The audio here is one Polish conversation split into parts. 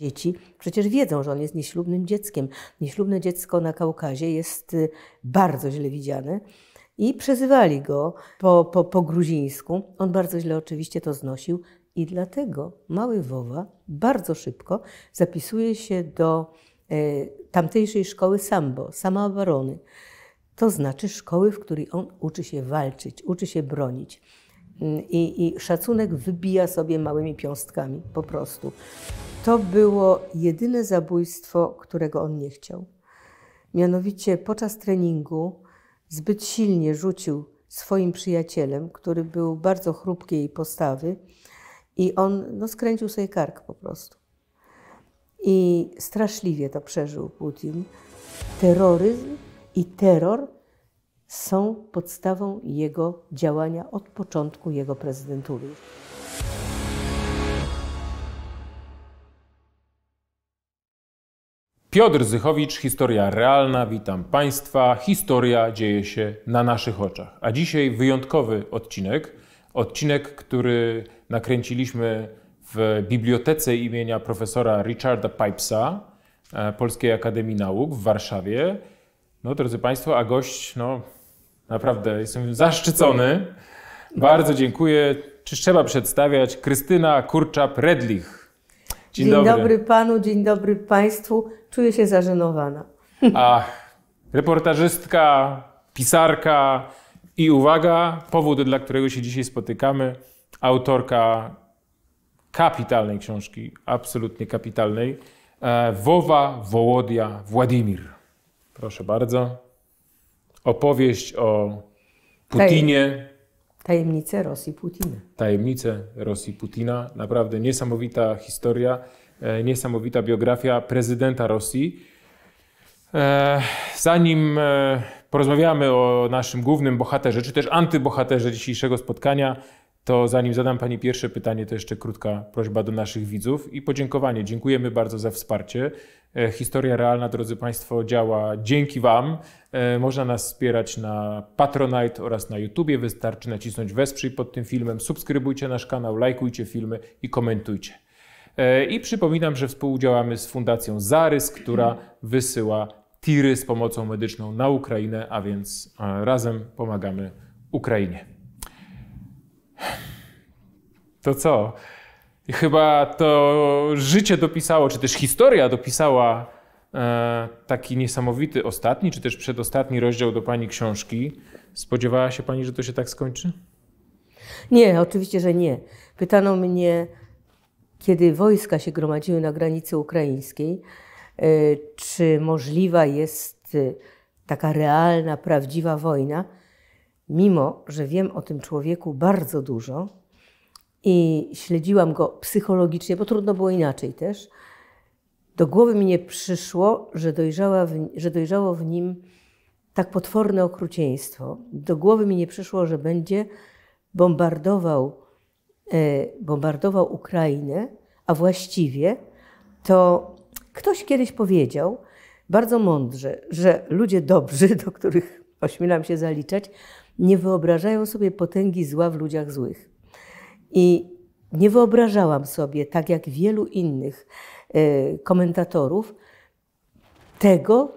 Dzieci przecież wiedzą, że on jest nieślubnym dzieckiem. Nieślubne dziecko na Kaukazie jest y, bardzo źle widziane i przezywali go po, po, po gruzińsku. On bardzo źle oczywiście to znosił i dlatego mały Wowa bardzo szybko zapisuje się do y, tamtejszej szkoły sambo, samooborony. To znaczy szkoły, w której on uczy się walczyć, uczy się bronić. Mm, I, I, szacunek wybija sobie małymi piąstkami, po prostu. To było jedyne zabójstwo, którego on nie chciał. Mianowicie podczas treningu zbyt silnie rzucił swoim przyjacielem, który był bardzo chrupkiej postawy, i on no, skręcił sobie kark po prostu. I straszliwie to przeżył Putin. Terroryzm i terror są podstawą jego działania od początku jego prezydentury. Piotr Zychowicz, Historia Realna, witam Państwa. Historia dzieje się na naszych oczach. A dzisiaj wyjątkowy odcinek. Odcinek, który nakręciliśmy w bibliotece imienia profesora Richarda Pipesa e, Polskiej Akademii Nauk w Warszawie. No, drodzy Państwo, a gość, no, Naprawdę, jestem zaszczycony. Bardzo dziękuję. Czy trzeba przedstawiać Krystyna Kurczap-Redlich? Dzień, dzień dobry. dobry. panu, dzień dobry państwu. Czuję się zażenowana. A reportażystka, pisarka i uwaga, powód, dla którego się dzisiaj spotykamy, autorka kapitalnej książki, absolutnie kapitalnej, e, Wowa Wołodia Władimir. Proszę bardzo opowieść o Putinie. Tajemnice Rosji Putina. Tajemnice Rosji Putina. Naprawdę niesamowita historia, e, niesamowita biografia prezydenta Rosji. E, zanim e, porozmawiamy o naszym głównym bohaterze, czy też antybohaterze dzisiejszego spotkania, to zanim zadam Pani pierwsze pytanie, to jeszcze krótka prośba do naszych widzów i podziękowanie. Dziękujemy bardzo za wsparcie. E, historia Realna, drodzy Państwo, działa dzięki Wam. E, można nas wspierać na Patronite oraz na YouTubie. Wystarczy nacisnąć wesprzyj pod tym filmem. Subskrybujcie nasz kanał, lajkujcie filmy i komentujcie. E, I przypominam, że współdziałamy z Fundacją Zarys, która wysyła tiry z pomocą medyczną na Ukrainę, a więc razem pomagamy Ukrainie to co? chyba to życie dopisało, czy też historia dopisała e, taki niesamowity ostatni, czy też przedostatni rozdział do pani książki. Spodziewała się pani, że to się tak skończy? Nie, oczywiście, że nie. Pytano mnie, kiedy wojska się gromadziły na granicy ukraińskiej, e, czy możliwa jest e, taka realna, prawdziwa wojna, mimo że wiem o tym człowieku bardzo dużo i śledziłam go psychologicznie, bo trudno było inaczej też, do głowy mi nie przyszło, że, dojrzała w, że dojrzało w nim tak potworne okrucieństwo. Do głowy mi nie przyszło, że będzie bombardował, e, bombardował Ukrainę, a właściwie to ktoś kiedyś powiedział bardzo mądrze, że ludzie dobrzy, do których ośmielam się zaliczać, nie wyobrażają sobie potęgi zła w ludziach złych. I nie wyobrażałam sobie, tak jak wielu innych e, komentatorów, tego,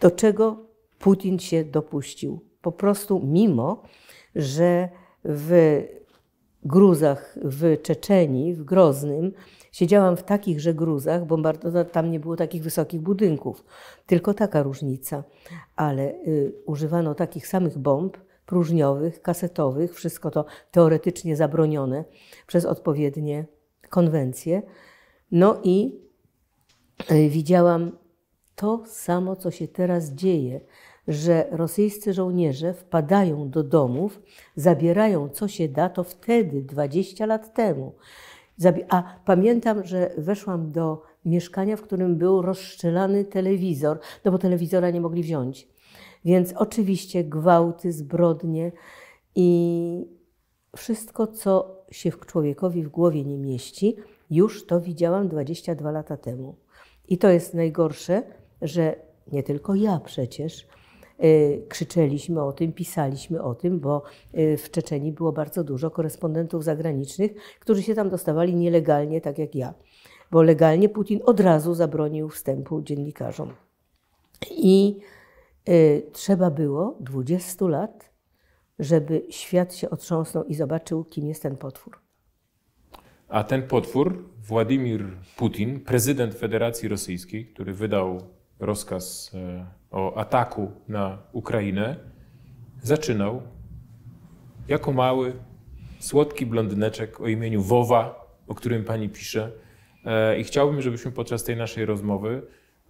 do czego Putin się dopuścił. Po prostu, mimo że w gruzach w Czeczeni, w Groznym, siedziałam w takich że gruzach, bombardowa no, tam nie było takich wysokich budynków. Tylko taka różnica. Ale y, używano takich samych bomb, próżniowych, kasetowych, wszystko to teoretycznie zabronione przez odpowiednie konwencje. No i e, widziałam to samo, co się teraz dzieje, że rosyjscy żołnierze wpadają do domów, zabierają co się da, to wtedy, 20 lat temu. A pamiętam, że weszłam do mieszkania, w którym był rozszczelany telewizor, no bo telewizora nie mogli wziąć. Więc oczywiście gwałty, zbrodnie i wszystko, co się w człowiekowi w głowie nie mieści, już to widziałam 22 lata temu. I to jest najgorsze, że nie tylko ja przecież, y, krzyczeliśmy o tym, pisaliśmy o tym, bo y, w Czeczeniu było bardzo dużo korespondentów zagranicznych, którzy się tam dostawali nielegalnie, tak jak ja. Bo legalnie Putin od razu zabronił wstępu dziennikarzom. I Y, trzeba było 20 lat, żeby świat się otrząsnął i zobaczył, kim jest ten potwór. A ten potwór, Władimir Putin, prezydent Federacji Rosyjskiej, który wydał rozkaz e, o ataku na Ukrainę, zaczynał jako mały, słodki blondyneczek o imieniu Wowa, o którym pani pisze. E, I chciałbym, żebyśmy podczas tej naszej rozmowy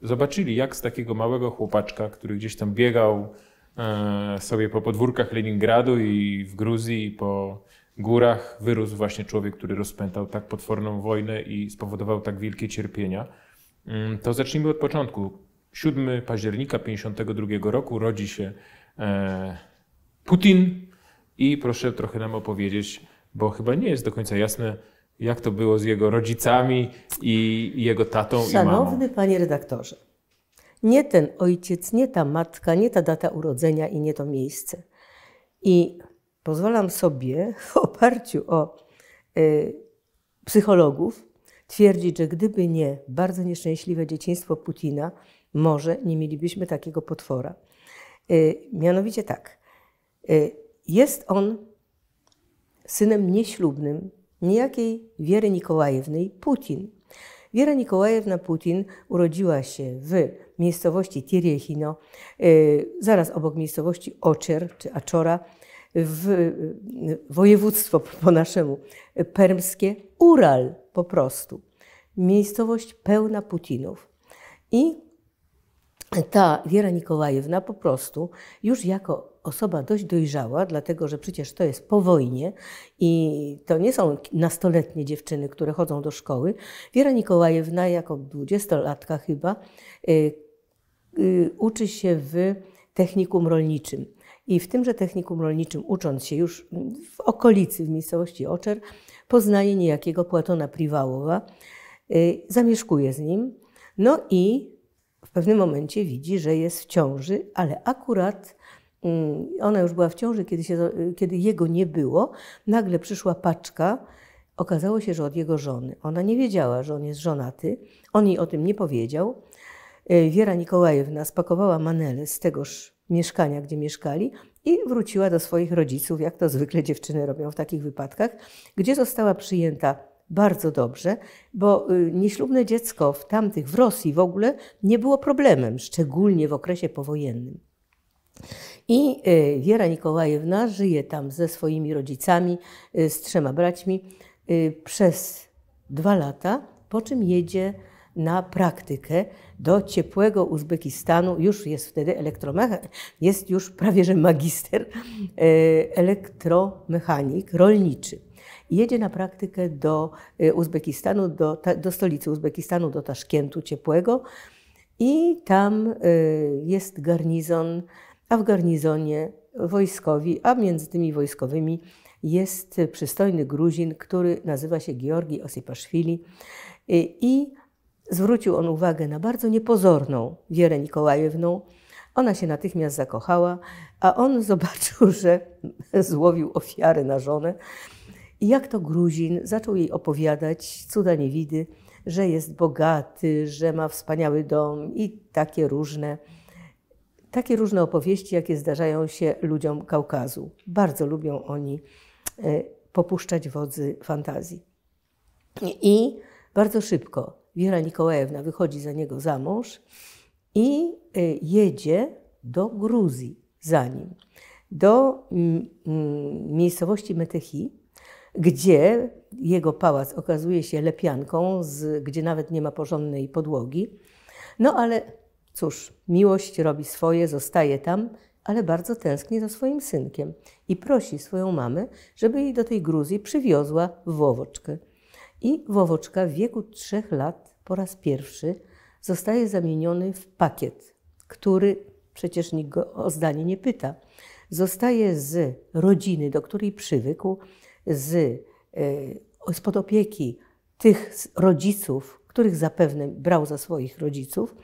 Zobaczyli, jak z takiego małego chłopaczka, który gdzieś tam biegał e, sobie po podwórkach Leningradu i w Gruzji, po górach, wyrósł właśnie człowiek, który rozpętał tak potworną wojnę i spowodował tak wielkie cierpienia. Mm, to zacznijmy od początku. 7 października 1952 roku rodzi się e, Putin i proszę trochę nam opowiedzieć, bo chyba nie jest do końca jasne, jak to było z jego rodzicami i jego tatą Szanowny i mamą. Szanowny panie redaktorze, nie ten ojciec, nie ta matka, nie ta data urodzenia i nie to miejsce. I pozwalam sobie w oparciu o y, psychologów twierdzić, że gdyby nie bardzo nieszczęśliwe dzieciństwo Putina, może nie mielibyśmy takiego potwora. Y, mianowicie tak, y, jest on synem nieślubnym niejakiej Wiery Nikołajewnej Putin. Wiera Nikołajewna Putin urodziła się w miejscowości Tierechino, y, zaraz obok miejscowości Oczer czy Aczora, w y, województwo po naszemu permskie, Ural po prostu. Miejscowość pełna Putinów. I ta Wiera Nikołajewna po prostu już jako osoba dość dojrzała, dlatego że przecież to jest po wojnie i to nie są nastoletnie dziewczyny, które chodzą do szkoły. Wiera Nikołajewna jako dwudziestolatka chyba y, y, uczy się w technikum rolniczym. I w tymże technikum rolniczym, ucząc się już w okolicy, w miejscowości Oczer, poznaje niejakiego Płatona Priwałowa, y, zamieszkuje z nim, no i w pewnym momencie widzi, że jest w ciąży, ale akurat ona już była w ciąży, kiedy, się, kiedy jego nie było. Nagle przyszła paczka. Okazało się, że od jego żony. Ona nie wiedziała, że on jest żonaty. On jej o tym nie powiedział. E, Wiera Nikołajewna spakowała manele z tegoż mieszkania, gdzie mieszkali, i wróciła do swoich rodziców, jak to zwykle dziewczyny robią w takich wypadkach, gdzie została przyjęta bardzo dobrze, bo y, nieślubne dziecko w tamtych, w Rosji w ogóle, nie było problemem, szczególnie w okresie powojennym. I y, Wiera Nikołajewna żyje tam ze swoimi rodzicami, y, z trzema braćmi y, przez dwa lata, po czym jedzie na praktykę do ciepłego Uzbekistanu. Już jest wtedy elektromechanik, jest już prawie że magister, elektromechanik rolniczy. Jedzie na praktykę do Uzbekistanu, do, do stolicy Uzbekistanu, do Taszkentu ciepłego. I tam jest garnizon a w garnizonie wojskowi, a między tymi wojskowymi jest przystojny Gruzin, który nazywa się Georgi Osipaszwili i zwrócił on uwagę na bardzo niepozorną Wierę Nikołajewną. Ona się natychmiast zakochała, a on zobaczył, że złowił ofiarę na żonę. I jak to Gruzin zaczął jej opowiadać cuda niewidy, że jest bogaty, że ma wspaniały dom i takie różne takie różne opowieści, jakie zdarzają się ludziom Kaukazu. Bardzo lubią oni e, popuszczać wodzy fantazji. I bardzo szybko Wiera Nikołajewna wychodzi za niego za mąż i e, jedzie do Gruzji za nim, do mm, mm, miejscowości Metechi, gdzie jego pałac okazuje się lepianką, z, gdzie nawet nie ma porządnej podłogi. No ale Cóż, miłość robi swoje, zostaje tam, ale bardzo tęskni za swoim synkiem i prosi swoją mamę, żeby jej do tej Gruzji przywiozła Wowoczkę. I Wowoczka w wieku trzech lat po raz pierwszy zostaje zamieniony w pakiet, który przecież nikt go o zdanie nie pyta. Zostaje z rodziny, do której przywykł, z, yy, spod opieki tych rodziców, których zapewne brał za swoich rodziców,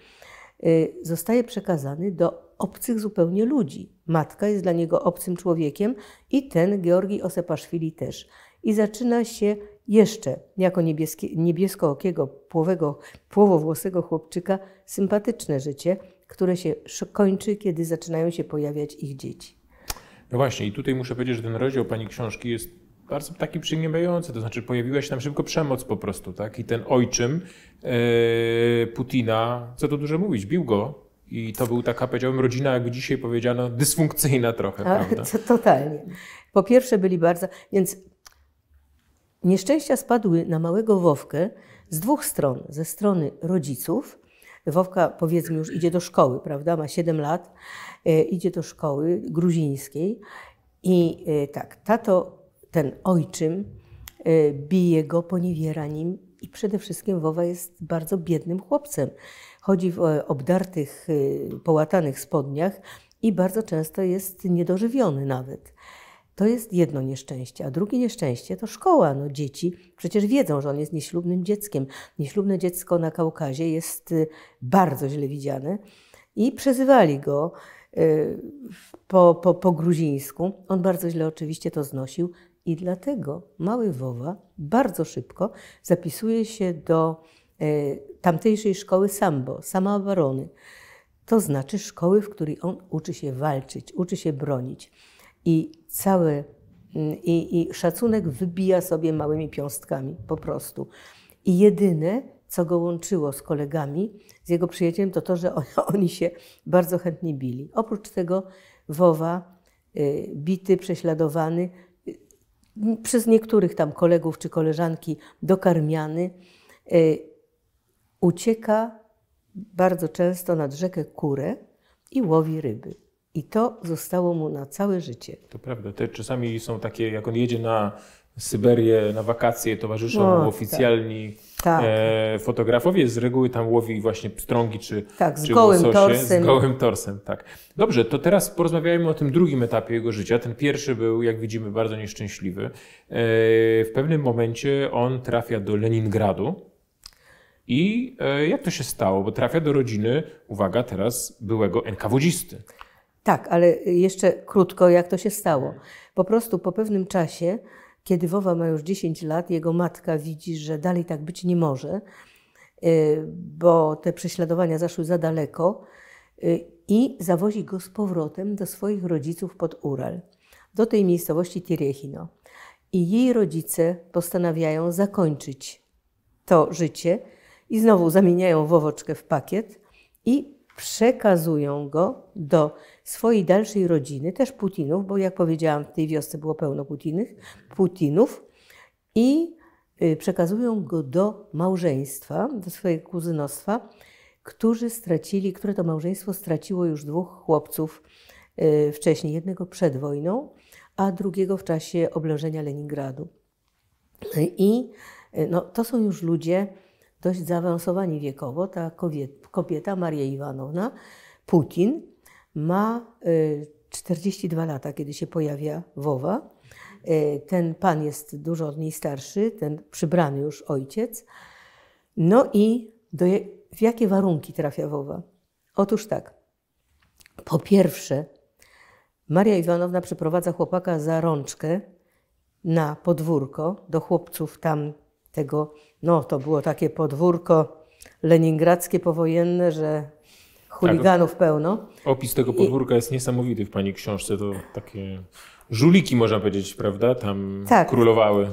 Y, zostaje przekazany do obcych zupełnie ludzi. Matka jest dla niego obcym człowiekiem i ten Georgi Osepaszwili też. I zaczyna się jeszcze jako niebiesko-okiego, płowowłosego chłopczyka sympatyczne życie, które się kończy, kiedy zaczynają się pojawiać ich dzieci. No właśnie, i tutaj muszę powiedzieć, że ten rozdział pani książki jest bardzo taki przygnębiający, to znaczy pojawiła się tam szybko przemoc po prostu, tak? I ten ojczym e, Putina, co tu dużo mówić, bił go. I to był taka, powiedziałbym, rodzina, jakby dzisiaj powiedziano, dysfunkcyjna trochę, A, prawda? To, totalnie. Po pierwsze byli bardzo, więc nieszczęścia spadły na małego Wowkę z dwóch stron. Ze strony rodziców, Wowka powiedzmy już idzie do szkoły, prawda, ma 7 lat, e, idzie do szkoły gruzińskiej i e, tak, tato ten ojczym e, bije go, poniewiera nim i przede wszystkim Wowa jest bardzo biednym chłopcem. Chodzi w e, obdartych, e, połatanych spodniach i bardzo często jest niedożywiony nawet. To jest jedno nieszczęście, a drugie nieszczęście to szkoła. No, dzieci przecież wiedzą, że on jest nieślubnym dzieckiem. Nieślubne dziecko na Kaukazie jest bardzo źle widziane i przezywali go po, po, po gruzińsku. On bardzo źle oczywiście to znosił, i dlatego mały Wowa bardzo szybko zapisuje się do e, tamtejszej szkoły sambo, samoobrony. To znaczy szkoły, w której on uczy się walczyć, uczy się bronić. I cały mm, i, i szacunek wybija sobie małymi piąstkami po prostu. I jedyne, co go łączyło z kolegami, z jego przyjacielem, to to, że on, oni się bardzo chętnie bili. Oprócz tego Wowa, y, bity, prześladowany, przez niektórych tam kolegów czy koleżanki dokarmiany, y, ucieka bardzo często nad rzekę Kurę i łowi ryby. I to zostało mu na całe życie. To prawda. Te czasami są takie, jak on jedzie na Syberię na wakacje, towarzyszą no, mu oficjalni tak. tak. e, fotografowie. Z reguły tam łowi właśnie pstrągi czy Tak, z gołym łososie, torsem. Z gołym torsem, tak. Dobrze, to teraz porozmawiajmy o tym drugim etapie jego życia. Ten pierwszy był, jak widzimy, bardzo nieszczęśliwy. E, w pewnym momencie on trafia do Leningradu. I e, jak to się stało? Bo trafia do rodziny, uwaga, teraz byłego NKWDzisty. Tak, ale jeszcze krótko, jak to się stało. Po prostu po pewnym czasie kiedy Wowa ma już 10 lat, jego matka widzi, że dalej tak być nie może, y, bo te prześladowania zaszły za daleko y, i zawozi go z powrotem do swoich rodziców pod Ural, do tej miejscowości Tirechino. I jej rodzice postanawiają zakończyć to życie i znowu zamieniają Wowoczkę w pakiet i przekazują go do swojej dalszej rodziny, też Putinów, bo jak powiedziałam, w tej wiosce było pełno Putinów, Putinów i y, przekazują go do małżeństwa, do swojego kuzynostwa, którzy stracili, które to małżeństwo straciło już dwóch chłopców y, wcześniej, jednego przed wojną, a drugiego w czasie oblężenia Leningradu. I y, no, to są już ludzie dość zaawansowani wiekowo. Ta kobieta, kobieta Maria Iwanowna, Putin, ma 42 y, lata, kiedy się pojawia Wowa. Y, ten pan jest dużo od niej starszy, ten przybrany już ojciec. No i do, w jakie warunki trafia Wowa? Otóż tak. Po pierwsze, Maria Iwanowna przeprowadza chłopaka za rączkę na podwórko do chłopców tam tego, no to było takie podwórko leningradzkie powojenne, że chuliganów tak, pełno. Opis tego podwórka I... jest niesamowity w Pani książce. To takie żuliki, można powiedzieć, prawda? Tam tak, królowały.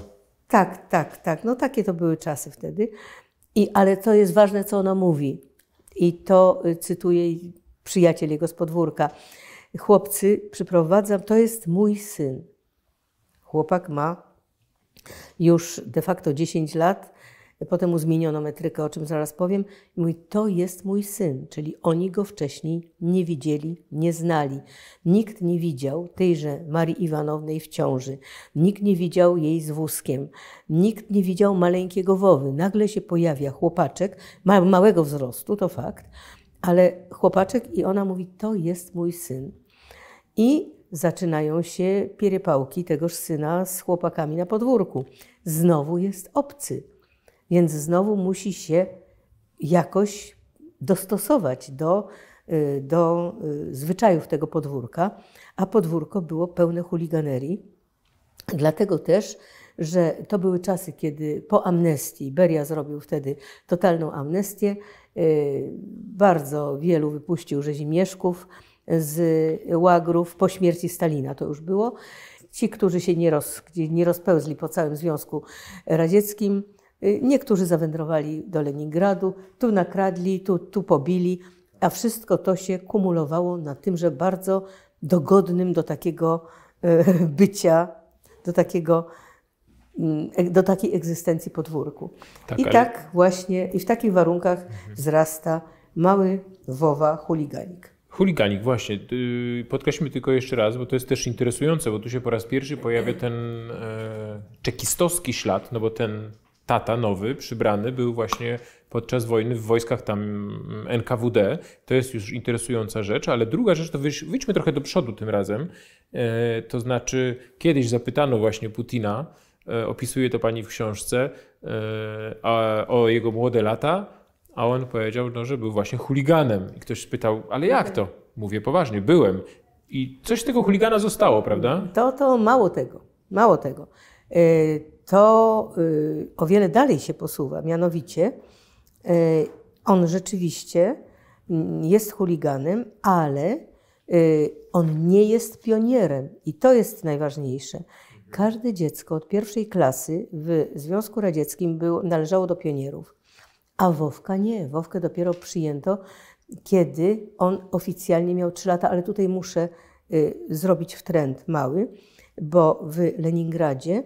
Tak, tak, tak. No takie to były czasy wtedy. I, ale to jest ważne, co ona mówi. I to y, cytuje przyjaciel jego z podwórka. Chłopcy, przyprowadzam, to jest mój syn. Chłopak ma już de facto 10 lat, Potem mu zmieniono metrykę, o czym zaraz powiem. I mówi, to jest mój syn, czyli oni go wcześniej nie widzieli, nie znali. Nikt nie widział tejże Marii Iwanownej w ciąży. Nikt nie widział jej z wózkiem. Nikt nie widział maleńkiego Wowy. Nagle się pojawia chłopaczek, ma, małego wzrostu, to fakt, ale chłopaczek i ona mówi, to jest mój syn. I zaczynają się pierypałki tegoż syna z chłopakami na podwórku. Znowu jest obcy więc znowu musi się jakoś dostosować do, y, do y, zwyczajów tego podwórka, a podwórko było pełne chuliganerii. Dlatego też, że to były czasy, kiedy po amnestii, Beria zrobił wtedy totalną amnestię, y, bardzo wielu wypuścił rzezimieszków z łagrów po śmierci Stalina, to już było. Ci, którzy się nie, roz, nie rozpełzli po całym Związku Radzieckim, Y, niektórzy zawędrowali do Leningradu, tu nakradli, tu, tu pobili, a wszystko to się kumulowało na tymże bardzo dogodnym do takiego e, bycia, do takiego mm, e, do takiej egzystencji podwórku. Tak, I ale... tak właśnie, i w takich warunkach mhm. wzrasta mały Wowa chuliganik. Chuliganik, właśnie. Podkreślmy tylko jeszcze raz, bo to jest też interesujące, bo tu się po raz pierwszy pojawia ten e, czekistowski ślad, no bo ten tata nowy, przybrany, był właśnie podczas wojny w wojskach tam NKWD. To jest już interesująca rzecz, ale druga rzecz to wyjdźmy trochę do przodu tym razem. E, to znaczy, kiedyś zapytano właśnie Putina, e, opisuje to pani w książce, e, o jego młode lata, a on powiedział, no, że był właśnie chuliganem. I ktoś spytał, ale jak mhm. to? Mówię poważnie, byłem. I coś z tego chuligana zostało, prawda? To, to mało tego. Mało tego to y, o wiele dalej się posuwa. Mianowicie y, on rzeczywiście mm, jest chuliganem, ale y, on nie jest pionierem i to jest najważniejsze. Każde dziecko od pierwszej klasy w Związku Radzieckim było, należało do pionierów, a Wowka nie. Wowkę dopiero przyjęto, kiedy on oficjalnie miał 3 lata, ale tutaj muszę zrobić wtręt mały bo w Leningradzie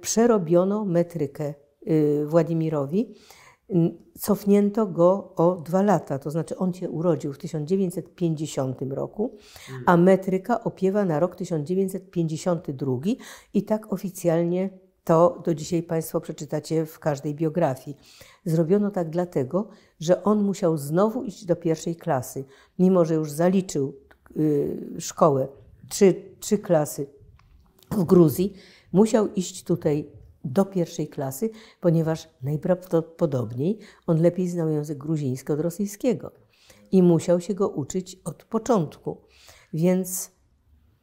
przerobiono metrykę y, Władimirowi. Cofnięto go o dwa lata, to znaczy on się urodził w 1950 roku, mm. a metryka opiewa na rok 1952 i tak oficjalnie to do dzisiaj Państwo przeczytacie w każdej biografii. Zrobiono tak dlatego, że on musiał znowu iść do pierwszej klasy, mimo że już zaliczył y, szkołę, trzy, trzy klasy w Gruzji, musiał iść tutaj do pierwszej klasy, ponieważ najprawdopodobniej on lepiej znał język gruziński od rosyjskiego i musiał się go uczyć od początku. Więc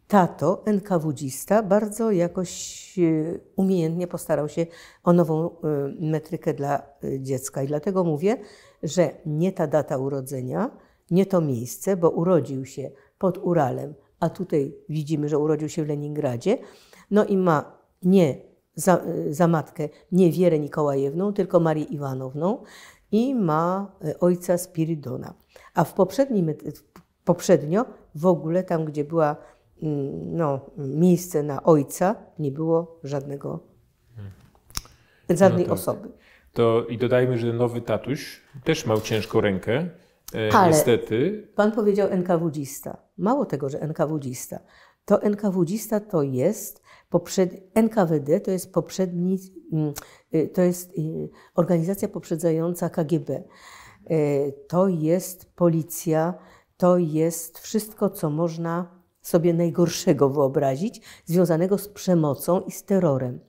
tato, NKWdzista, bardzo jakoś e, umiejętnie postarał się o nową e, metrykę dla e, dziecka. I dlatego mówię, że nie ta data urodzenia, nie to miejsce, bo urodził się pod Uralem a tutaj widzimy, że urodził się w Leningradzie, no i ma nie za, e, za matkę nie Wierę Nikołajewną, tylko Marię Iwanowną i ma e, ojca Spiridona. A w poprzednim, e, poprzednio w ogóle tam, gdzie była mm, no, miejsce na ojca, nie było żadnego, hmm. żadnej no tak. osoby. To i dodajmy, że nowy tatuś też miał ciężką rękę, E, Ale niestety. Pan powiedział NKWDzista. Mało tego, że NKWDzista. To NKWDzista to jest poprzed... NKWD to jest poprzedni, mm, y, to jest y, organizacja poprzedzająca KGB. E, to jest policja, to jest wszystko, co można sobie najgorszego wyobrazić, związanego z przemocą i z terrorem.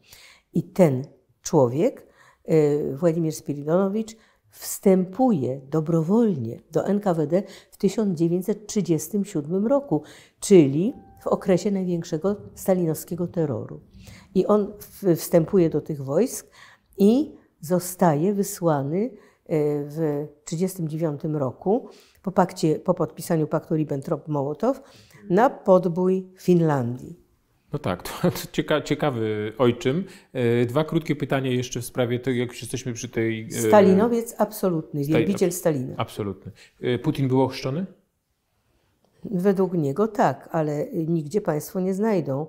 I ten człowiek, y, Władimir Spiridonowicz, wstępuje dobrowolnie do NKWD w 1937 roku, czyli w okresie największego stalinowskiego terroru. I on wstępuje do tych wojsk i zostaje wysłany e, w 1939 roku po, pakcie, po podpisaniu paktu Ribbentrop-Mołotow na podbój Finlandii. No tak, to, cieka, ciekawy ojczym. E, dwa krótkie pytania jeszcze w sprawie tego, jak już jesteśmy przy tej... E, Stalinowiec absolutny, wielbiciel Stalina. Absolutny. E, Putin był ochrzczony? Według niego tak, ale nigdzie Państwo nie znajdą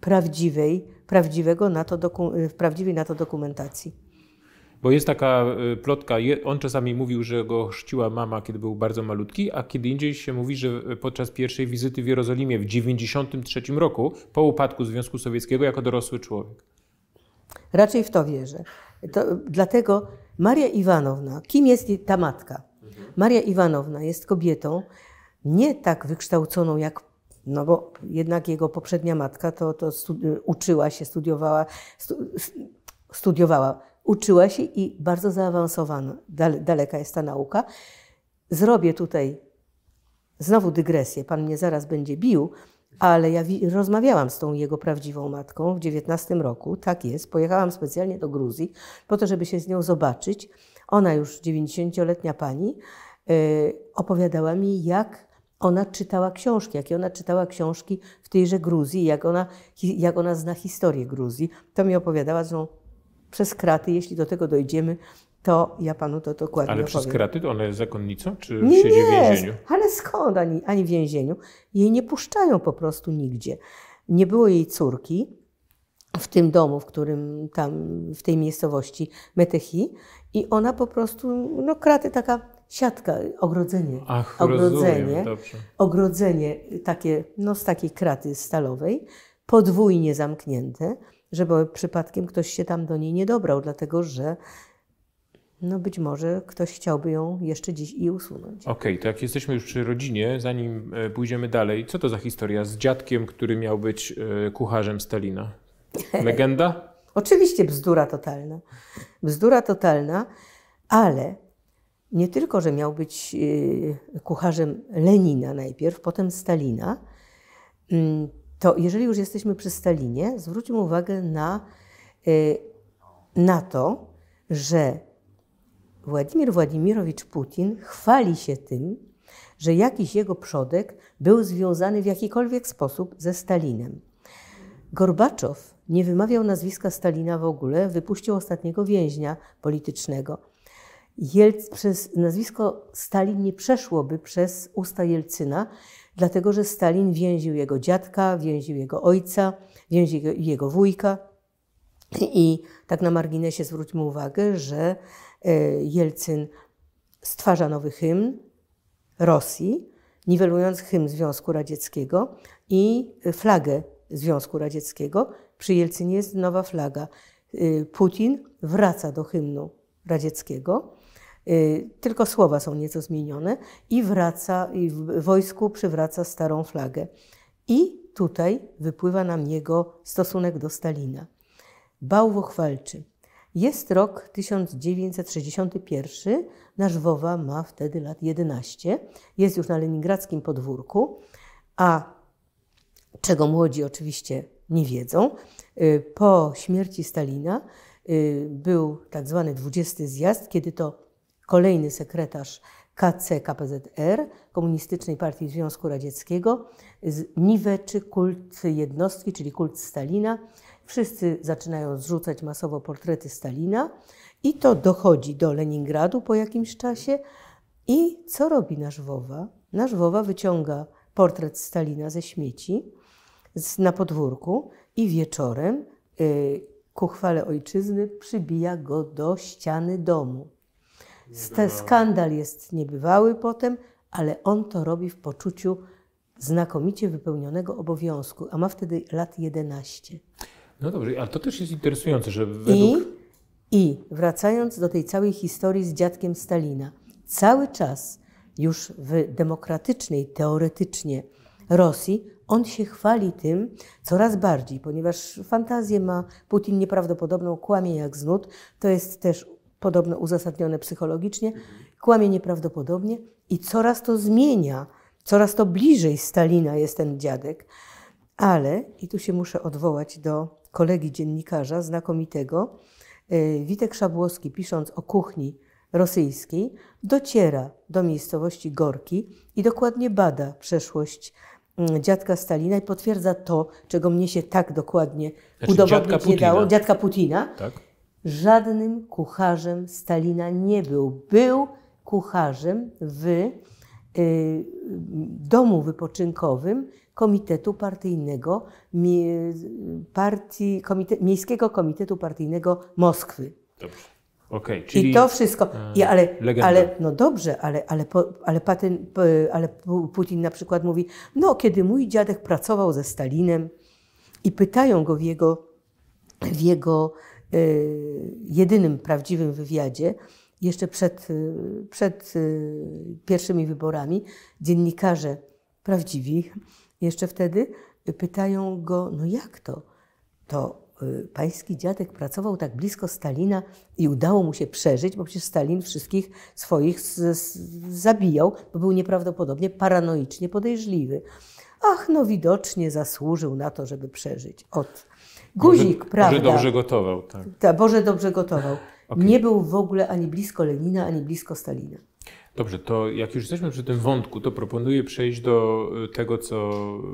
prawdziwej, prawdziwego NATO prawdziwej NATO dokumentacji. Bo jest taka y, plotka, on czasami mówił, że go chrzciła mama, kiedy był bardzo malutki, a kiedy indziej się mówi, że y, podczas pierwszej wizyty w Jerozolimie w 1993 roku, po upadku Związku Sowieckiego, jako dorosły człowiek. Raczej w to wierzę. To, dlatego Maria Iwanowna, kim jest ta matka? Maria Iwanowna jest kobietą nie tak wykształconą jak no bo jednak jego poprzednia matka to, to studi- uczyła się, studiowała, stu- studiowała uczyła się i bardzo zaawansowana, daleka jest ta nauka. Zrobię tutaj znowu dygresję, pan mnie zaraz będzie bił, ale ja rozmawiałam z tą jego prawdziwą matką w 19 roku, tak jest. Pojechałam specjalnie do Gruzji po to, żeby się z nią zobaczyć. Ona już 90-letnia pani yy, opowiadała mi, jak ona czytała książki, jakie ona czytała książki w tejże Gruzji, jak ona, jak ona zna historię Gruzji. To mi opowiadała, zresztą przez kraty, jeśli do tego dojdziemy, to ja panu to dokładnie Ale przez kraty to ona jest zakonnicą, czy nie, siedzi nie, w więzieniu? Ale skąd ani, ani w więzieniu? Jej nie puszczają po prostu nigdzie. Nie było jej córki w tym domu, w którym tam, w tej miejscowości Metechi i ona po prostu, no kraty taka siatka, ogrodzenie. Ach, ogrodzenie, rozumiem, dobrze. ogrodzenie takie, no z takiej kraty stalowej, podwójnie zamknięte żeby przypadkiem ktoś się tam do niej nie dobrał, dlatego że no być może ktoś chciałby ją jeszcze dziś i usunąć. Okej, okay, to jak jesteśmy już przy rodzinie, zanim e, pójdziemy dalej, co to za historia z dziadkiem, który miał być e, kucharzem Stalina? Legenda? Oczywiście bzdura totalna. Bzdura totalna, ale nie tylko, że miał być e, kucharzem Lenina najpierw, potem Stalina, mm, to jeżeli już jesteśmy przy Stalinie, zwróćmy uwagę na, y, na to, że Władimir Władimirowicz Putin chwali się tym, że jakiś jego przodek był związany w jakikolwiek sposób ze Stalinem. Gorbaczow nie wymawiał nazwiska Stalina w ogóle, wypuścił ostatniego więźnia politycznego. Jel przez nazwisko Stalin nie przeszłoby przez usta Jelcyna, dlatego że Stalin więził jego dziadka, więził jego ojca, więził jego wujka. I tak na marginesie zwróćmy uwagę, że e, Jelcyn stwarza nowy hymn Rosji, niwelując hymn Związku Radzieckiego i flagę Związku Radzieckiego. Przy Jelcynie jest nowa flaga. E, Putin wraca do hymnu radzieckiego Y, tylko słowa są nieco zmienione i wraca, i w wojsku przywraca starą flagę. I tutaj wypływa nam jego stosunek do Stalina. Bałwochwalczy. Jest rok 1961, nasz Wowa ma wtedy lat 11, jest już na leningradzkim podwórku, a czego młodzi oczywiście nie wiedzą, y, po śmierci Stalina y, był tak zwany 20 zjazd, kiedy to kolejny sekretarz KC KPZR, Komunistycznej Partii Związku Radzieckiego, niweczy kult jednostki, czyli kult Stalina. Wszyscy zaczynają zrzucać masowo portrety Stalina i to dochodzi do Leningradu po jakimś czasie. I co robi nasz Wowa? Nasz Wowa wyciąga portret Stalina ze śmieci na podwórku i wieczorem y, ku chwale ojczyzny przybija go do ściany domu skandal jest niebywały potem, ale on to robi w poczuciu znakomicie wypełnionego obowiązku, a ma wtedy lat 11. No dobrze, ale to też jest interesujące, że według... I, I wracając do tej całej historii z dziadkiem Stalina, cały czas już w demokratycznej, teoretycznie Rosji, on się chwali tym coraz bardziej, ponieważ fantazję ma Putin nieprawdopodobną, kłamie jak znud. To jest też podobno uzasadnione psychologicznie, kłamie nieprawdopodobnie i coraz to zmienia, coraz to bliżej Stalina jest ten dziadek. Ale, i tu się muszę odwołać do kolegi dziennikarza znakomitego, y, Witek Szabłowski, pisząc o kuchni rosyjskiej, dociera do miejscowości Gorki i dokładnie bada przeszłość mm, dziadka Stalina i potwierdza to, czego mnie się tak dokładnie znaczy, nie dało, dziadka Putina. Tak? żadnym kucharzem Stalina nie był. Był kucharzem w y, domu wypoczynkowym Komitetu Partyjnego, partii, komite, Miejskiego Komitetu Partyjnego Moskwy. Dobrze. Okay, czyli I to wszystko. I e, ale, ale no dobrze, ale, ale, ale, Patyn, ale Putin na przykład mówi, no kiedy mój dziadek pracował ze Stalinem i pytają go w jego, w jego Y, jedynym prawdziwym wywiadzie, jeszcze przed, y, przed y, pierwszymi wyborami, dziennikarze prawdziwi jeszcze wtedy pytają go, no jak to? To pański dziadek pracował tak blisko Stalina i udało mu się przeżyć, bo przecież Stalin wszystkich swoich z, z, zabijał, bo był nieprawdopodobnie paranoicznie podejrzliwy. Ach, no widocznie zasłużył na to, żeby przeżyć. Od guzik, Boże, prawda? Boże dobrze gotował, tak. Ta, Boże dobrze gotował. Okay. Nie był w ogóle ani blisko Lenina, ani blisko Stalina. Dobrze, to jak już jesteśmy przy tym wątku, to proponuję przejść do e, tego, co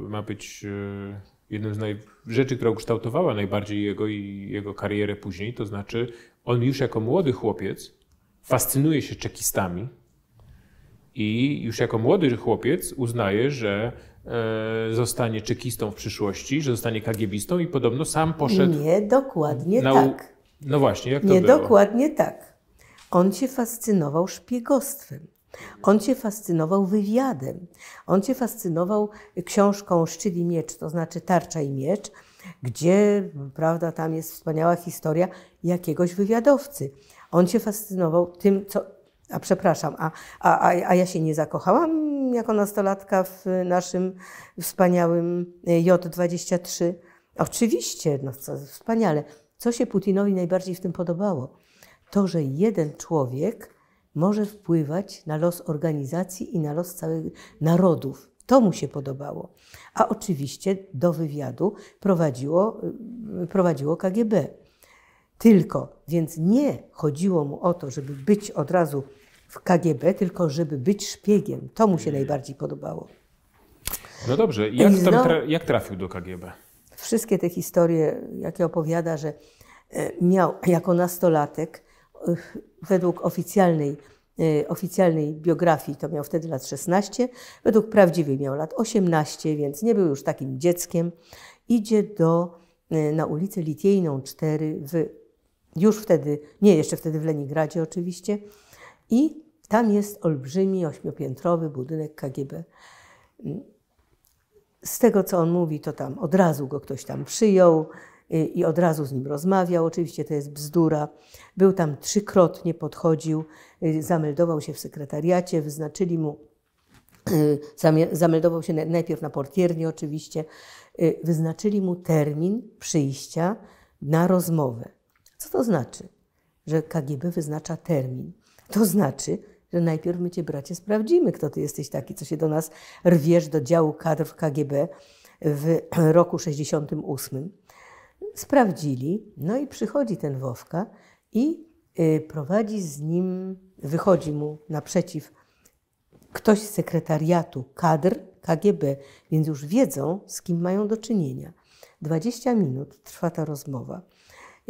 ma być e, jedną z naj... rzeczy, która ukształtowała najbardziej jego i jego karierę później. To znaczy, on już jako młody chłopiec fascynuje się czekistami i już jako młody chłopiec uznaje, że E, zostanie czekistą w przyszłości, że zostanie kagiebistą i podobno sam poszedł. Nie, dokładnie na... tak. No właśnie, jak to Nie, było? dokładnie tak. On się fascynował szpiegostwem. On się fascynował wywiadem. On się fascynował książką Szczyt i miecz, to znaczy Tarcza i miecz, gdzie, prawda, tam jest wspaniała historia jakiegoś wywiadowcy. On się fascynował tym, co a przepraszam, a, a, a ja się nie zakochałam jako nastolatka w naszym wspaniałym e, J23. Oczywiście, no co, wspaniale. Co się Putinowi najbardziej w tym podobało? To, że jeden człowiek może wpływać na los organizacji i na los całych narodów. To mu się podobało. A oczywiście do wywiadu prowadziło, e, prowadziło KGB tylko. Więc nie chodziło mu o to, żeby być od razu w KGB, tylko żeby być szpiegiem. To mu się mm. najbardziej podobało. No dobrze, jak, tra jak trafił do KGB? Wszystkie te historie, jakie opowiada, że e, miał jako nastolatek, według oficjalnej, e, oficjalnej biografii, to miał wtedy lat 16, według prawdziwej miał lat 18, więc nie był już takim dzieckiem, idzie do, e, na ulicę Litiejną 4 w już wtedy, nie jeszcze wtedy w Leningradzie oczywiście. I tam jest olbrzymi, ośmiopiętrowy budynek KGB. Z tego, co on mówi, to tam od razu go ktoś tam przyjął i od razu z nim rozmawiał. Oczywiście to jest bzdura. Był tam trzykrotnie, podchodził, y, zameldował się w sekretariacie, wyznaczyli mu, y, zameldował się najpierw na portierni oczywiście, y, wyznaczyli mu termin przyjścia na rozmowę. Co to znaczy, że KGB wyznacza termin? To znaczy, że najpierw my cię, bracie, sprawdzimy, kto ty jesteś taki, co się do nas rwiesz do działu kadr w KGB w roku 68. Sprawdzili, no i przychodzi ten Wowka i y, prowadzi z nim, wychodzi mu naprzeciw ktoś z sekretariatu kadr KGB, więc już wiedzą, z kim mają do czynienia. 20 minut trwa ta rozmowa.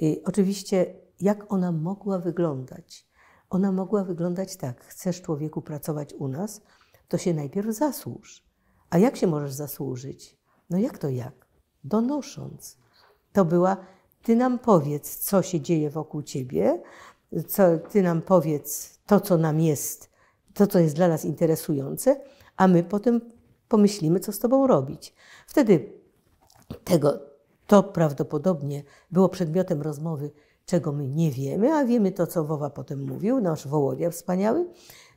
Y, oczywiście, jak ona mogła wyglądać? Ona mogła wyglądać tak: chcesz człowieku pracować u nas, to się najpierw zasłuż. A jak się możesz zasłużyć? No jak to jak? Donosząc. To była, ty nam powiedz, co się dzieje wokół ciebie, co, ty nam powiedz to, co nam jest, to, co jest dla nas interesujące, a my potem pomyślimy, co z tobą robić. Wtedy tego, to prawdopodobnie było przedmiotem rozmowy, czego my nie wiemy, a wiemy to, co Wowa potem mówił, nasz Wołodia wspaniały,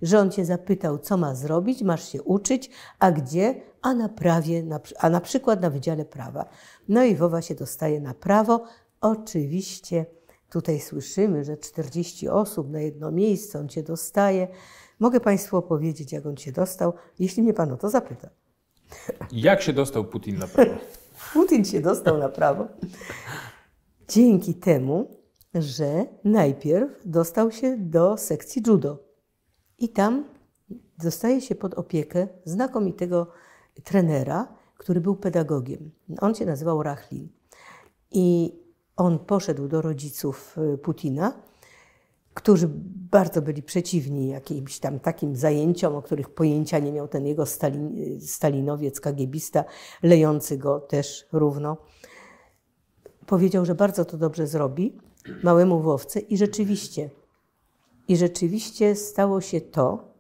że on cię zapytał, co ma zrobić, masz się uczyć, a gdzie? A na prawie, a na przykład na Wydziale Prawa. No i Wowa się dostaje na prawo. Oczywiście tutaj słyszymy, że 40 osób na jedno miejsce on cię dostaje. Mogę Państwu opowiedzieć, jak on się dostał, jeśli mnie Pan o to zapyta. Jak się dostał Putin na prawo? Putin się dostał na prawo. Dzięki temu, że najpierw dostał się do sekcji judo. I tam zostaje się pod opiekę znakomitego trenera, który był pedagogiem. On się nazywał Rachlin. I on poszedł do rodziców y, Putina którzy bardzo byli przeciwni jakimś tam takim zajęciom, o których pojęcia nie miał ten jego Stalin, stalinowiec, kagiebista, lejący go też równo. Powiedział, że bardzo to dobrze zrobi małemu Włowce i rzeczywiście, i rzeczywiście stało się to,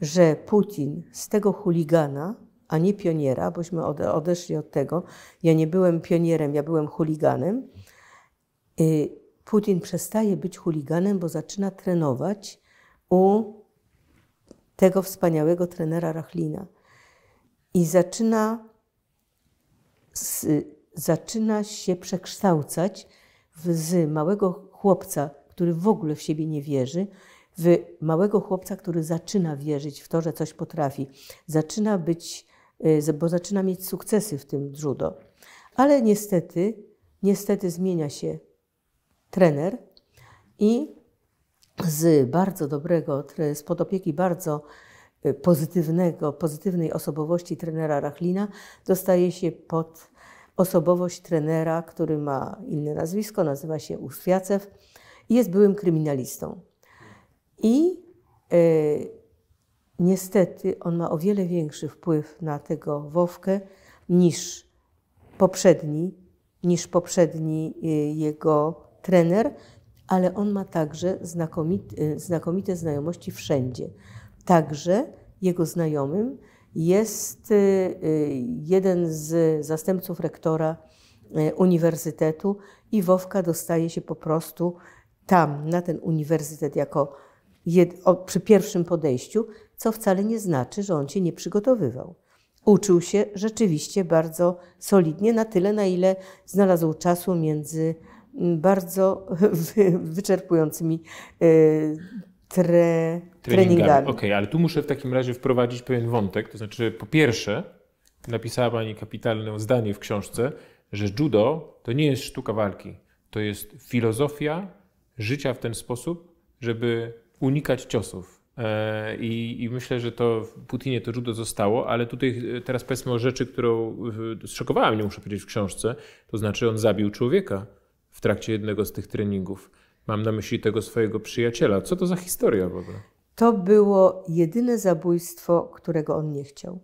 że Putin z tego chuligana, a nie pioniera, bośmy odeszli od tego, ja nie byłem pionierem, ja byłem chuliganem, yy, Putin przestaje być chuliganem, bo zaczyna trenować u tego wspaniałego trenera Rachlina. I zaczyna, z, zaczyna się przekształcać w, z małego chłopca, który w ogóle w siebie nie wierzy, w małego chłopca, który zaczyna wierzyć w to, że coś potrafi. Zaczyna być, y, bo zaczyna mieć sukcesy w tym judo. Ale niestety, niestety zmienia się trener i z bardzo dobrego, z podopieki bardzo y, pozytywnego, pozytywnej osobowości trenera Rachlina dostaje się pod osobowość trenera, który ma inne nazwisko, nazywa się Uswiacew i jest byłym kryminalistą. I e, niestety on ma o wiele większy wpływ na tego Wowkę niż poprzedni, niż poprzedni y, jego trener, ale on ma także znakomite, y, znakomite znajomości wszędzie. Także jego znajomym jest y, y, jeden z zastępców rektora uniwersytetu i Wowka dostaje się po prostu tam, na ten uniwersytet, jako jed, o, przy pierwszym podejściu, co wcale nie znaczy, że on się nie przygotowywał. Uczył się rzeczywiście bardzo solidnie, na tyle, na ile znalazł czasu między bardzo wyczerpującymi e, tre, treningami. treningami. Okej, okay, ale tu muszę w takim razie wprowadzić pewien wątek. To znaczy, po pierwsze, napisała Pani kapitalne zdanie w książce, że judo to nie jest sztuka walki. To jest filozofia życia w ten sposób, żeby unikać ciosów. E, I, I, myślę, że to w Putinie to judo zostało, ale tutaj e, teraz powiedzmy o rzeczy, którą zszokowała mnie, muszę powiedzieć, w książce. To znaczy, on zabił człowieka trakcie jednego z tych treningów. Mam na myśli tego swojego przyjaciela. Co to za historia w ogóle? To było jedyne zabójstwo, którego on nie chciał.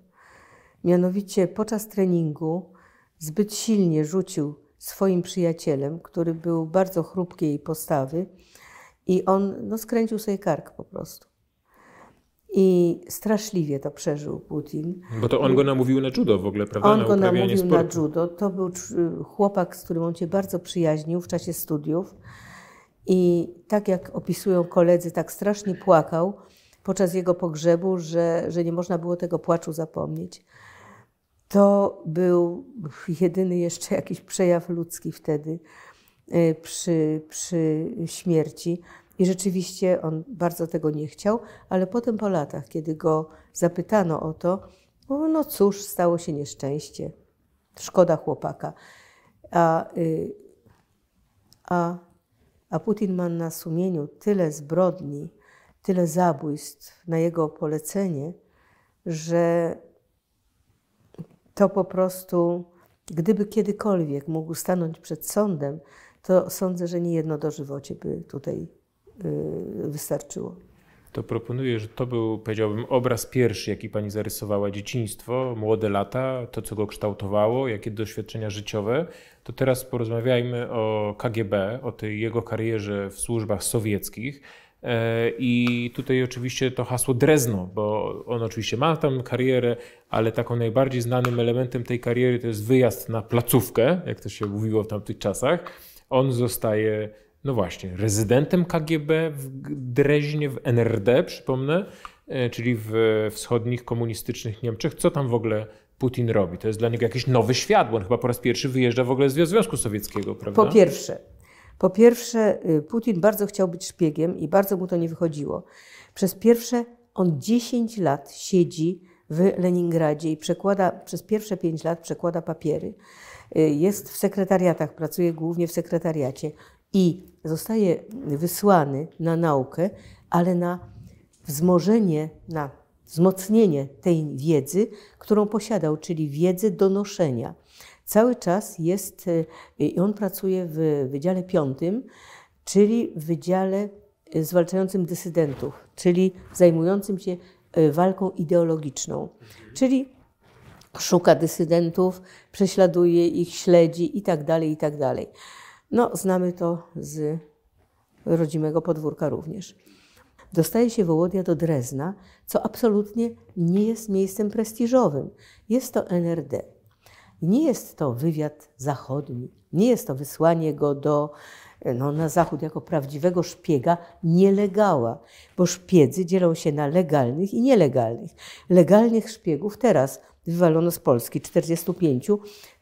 Mianowicie podczas treningu zbyt silnie rzucił swoim przyjacielem, który był bardzo chrupkiej postawy, i on no, skręcił sobie kark po prostu. I straszliwie to przeżył Putin. Bo to on go namówił na judo w ogóle, prawda? On na go namówił sportu. na judo. To był y, chłopak, z którym on się bardzo przyjaźnił w czasie studiów. I tak jak opisują koledzy, tak strasznie płakał podczas jego pogrzebu, że, że nie można było tego płaczu zapomnieć. To był jedyny jeszcze jakiś przejaw ludzki wtedy y, przy, przy śmierci. I rzeczywiście on bardzo tego nie chciał, ale potem po latach, kiedy go zapytano o to, mówił, no cóż, stało się nieszczęście, szkoda chłopaka. A, y, a, a Putin ma na sumieniu tyle zbrodni, tyle zabójstw na jego polecenie, że to po prostu, gdyby kiedykolwiek mógł stanąć przed sądem, to sądzę, że nie jedno dożywocie by tutaj Y, wystarczyło. To proponuję, że to był, powiedziałbym, obraz pierwszy, jaki pani zarysowała: dzieciństwo, młode lata, to, co go kształtowało, jakie doświadczenia życiowe. To teraz porozmawiajmy o KGB, o tej jego karierze w służbach sowieckich. E, I tutaj oczywiście to hasło Drezno, bo on oczywiście ma tam karierę, ale taką najbardziej znanym elementem tej kariery to jest wyjazd na placówkę, jak to się mówiło w tamtych czasach. On zostaje no właśnie, rezydentem KGB w Dreźnie, w NRD, przypomnę, e, czyli w wschodnich komunistycznych Niemczech. Co tam w ogóle Putin robi? To jest dla niego jakiś nowy świat, bo on chyba po raz pierwszy wyjeżdża w ogóle z Związku Sowieckiego, prawda? Po pierwsze. Po pierwsze, y, Putin bardzo chciał być szpiegiem i bardzo mu to nie wychodziło. Przez pierwsze, on 10 lat siedzi w Leningradzie i przekłada, przez pierwsze 5 lat przekłada papiery. Y, jest w sekretariatach, pracuje głównie w sekretariacie i zostaje wysłany na naukę, ale na wzmożenie, na wzmocnienie tej wiedzy, którą posiadał, czyli wiedzy donoszenia. Cały czas jest, y, i on pracuje w Wydziale Piątym, czyli w Wydziale y, zwalczającym dysydentów, czyli zajmującym się y, walką ideologiczną. Czyli szuka dysydentów, prześladuje ich, śledzi tak itd. Tak no, znamy to z rodzimego podwórka również. Dostaje się Wołodia do Drezna, co absolutnie nie jest miejscem prestiżowym. Jest to NRD. Nie jest to wywiad zachodni, nie jest to wysłanie go do, no, na zachód jako prawdziwego szpiega, nielegała, bo szpiedzy dzielą się na legalnych i nielegalnych. Legalnych szpiegów teraz wywalono z Polski 45,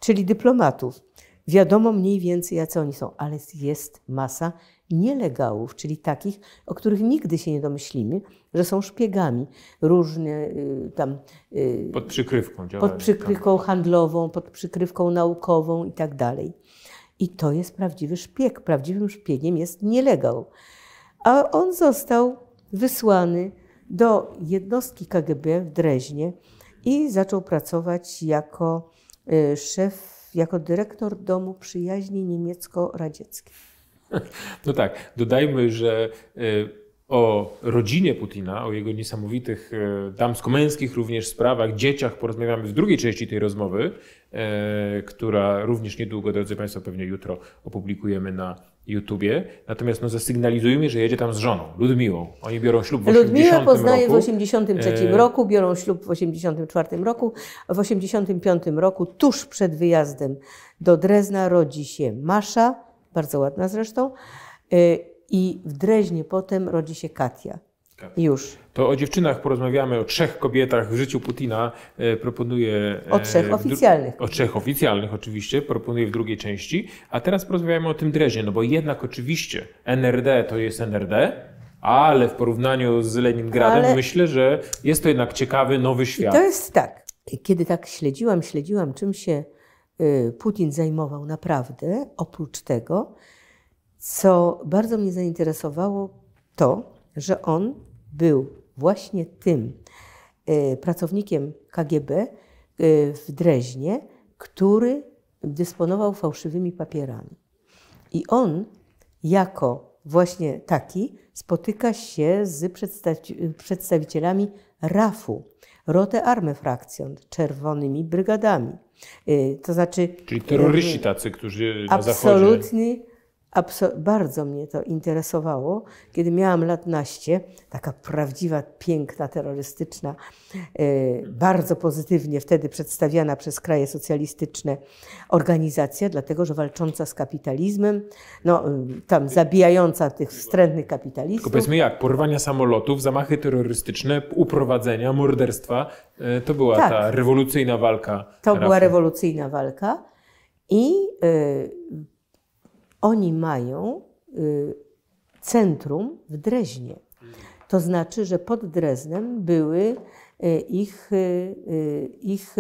czyli dyplomatów. Wiadomo mniej więcej, jacy oni są, ale jest masa nielegałów, czyli takich, o których nigdy się nie domyślimy, że są szpiegami. Różne y, tam. Y, pod przykrywką Pod tak. przykrywką handlową, pod przykrywką naukową i tak dalej. I to jest prawdziwy szpieg. Prawdziwym szpiegiem jest nielegał. A on został wysłany do jednostki KGB w Dreźnie i zaczął pracować jako y, szef jako dyrektor Domu Przyjaźni Niemiecko-Radzieckiej. No tak, dodajmy, że y, o rodzinie Putina, o jego niesamowitych y, damsko-męskich również sprawach, dzieciach porozmawiamy w drugiej części tej rozmowy, y, która również niedługo, drodzy Państwo, pewnie jutro opublikujemy na YouTubie, natomiast no, zasygnalizujmy, że jedzie tam z żoną, Ludmiłą. Oni biorą ślub w 80 Ludmiła poznaje w 83 e, roku, biorą ślub w 84 roku. W 85 roku, tuż przed wyjazdem do Drezna, rodzi się Masza, bardzo ładna zresztą, e, i w Dreźnie potem rodzi się Katia. Już. To o dziewczynach porozmawiamy, o trzech kobietach w życiu Putina e, proponuję. O trzech e, oficjalnych. O trzech oficjalnych oczywiście, proponuję w drugiej części. A teraz porozmawiamy o tym dreźnie, no bo jednak oczywiście NRD to jest NRD, ale w porównaniu z Leningradem ale... myślę, że jest to jednak ciekawy nowy świat. I to jest tak. Kiedy tak śledziłam, śledziłam, czym się y, Putin zajmował naprawdę, oprócz tego, co bardzo mnie zainteresowało, to, że on był właśnie tym e, pracownikiem KGB e, w Dreźnie, który dysponował fałszywymi papierami. I on jako właśnie taki spotyka się z przedstawicielami RAF-u, Rote Army Fraktion, czerwonymi brygadami. E, to znaczy... Czyli terroryści tacy, którzy na bardzo mnie to interesowało. Kiedy miałam lat naście, taka prawdziwa, piękna, terrorystyczna, e, bardzo pozytywnie wtedy przedstawiana przez kraje socjalistyczne organizacja, dlatego że walcząca z kapitalizmem, no, e, tam zabijająca tych wstrętnych kapitalistów. Tylko powiedzmy jak, porwania samolotów, zamachy terrorystyczne, uprowadzenia, morderstwa, e, to była tak. ta rewolucyjna walka. To była rewolucyjna walka i oni mają y, centrum w Dreźnie. To znaczy, że pod Dreznem były y, ich, y, ich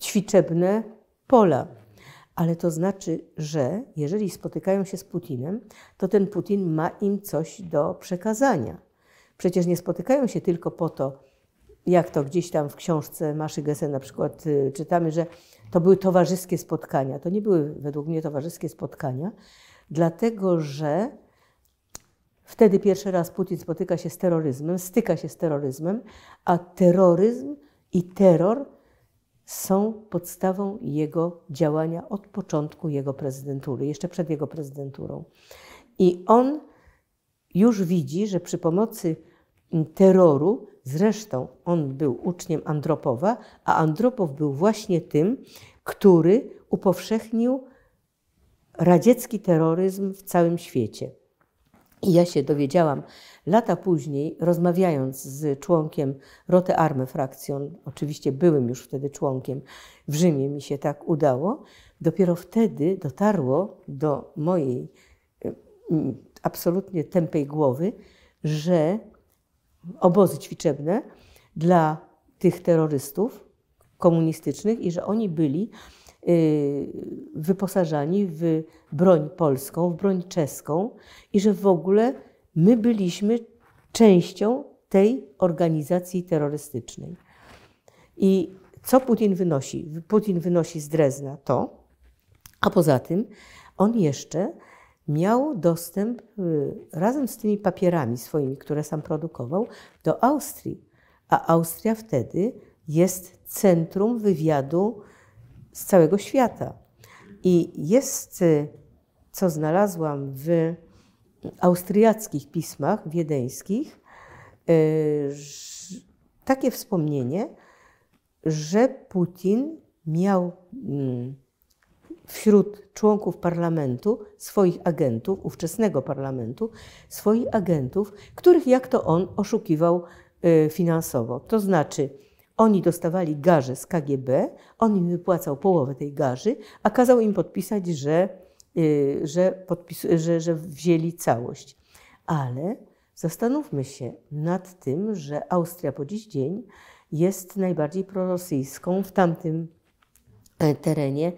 ćwiczebne pola. Ale to znaczy, że jeżeli spotykają się z Putinem, to ten Putin ma im coś do przekazania. Przecież nie spotykają się tylko po to, jak to gdzieś tam w książce Maszy Gesse na przykład czytamy, że to były towarzyskie spotkania. To nie były według mnie towarzyskie spotkania, dlatego że wtedy pierwszy raz Putin spotyka się z terroryzmem, styka się z terroryzmem, a terroryzm i terror są podstawą jego działania od początku jego prezydentury, jeszcze przed jego prezydenturą. I on już widzi, że przy pomocy terroru Zresztą on był uczniem Andropowa, a Andropow był właśnie tym, który upowszechnił radziecki terroryzm w całym świecie. I ja się dowiedziałam lata później, rozmawiając z członkiem Rote Army Frakcjon, oczywiście byłym już wtedy członkiem, w Rzymie mi się tak udało, dopiero wtedy dotarło do mojej absolutnie tępej głowy, że obozy ćwiczebne dla tych terrorystów komunistycznych i że oni byli y, wyposażani w broń polską, w broń czeską i że w ogóle my byliśmy częścią tej organizacji terrorystycznej. I co Putin wynosi? Putin wynosi z Drezna to, a poza tym on jeszcze miał dostęp y, razem z tymi papierami swoimi, które sam produkował, do Austrii. A Austria wtedy jest centrum wywiadu z całego świata. I jest, y, co znalazłam w austriackich pismach wiedeńskich, y, takie wspomnienie, że Putin miał mm, wśród członków parlamentu, swoich agentów, ówczesnego parlamentu, swoich agentów, których jak to on oszukiwał y, finansowo. To znaczy, oni dostawali garze z KGB, on im wypłacał połowę tej garzy, a kazał im podpisać, że, y, że, podpis, że, że wzięli całość. Ale zastanówmy się nad tym, że Austria po dziś dzień jest najbardziej prorosyjską w tamtym e, terenie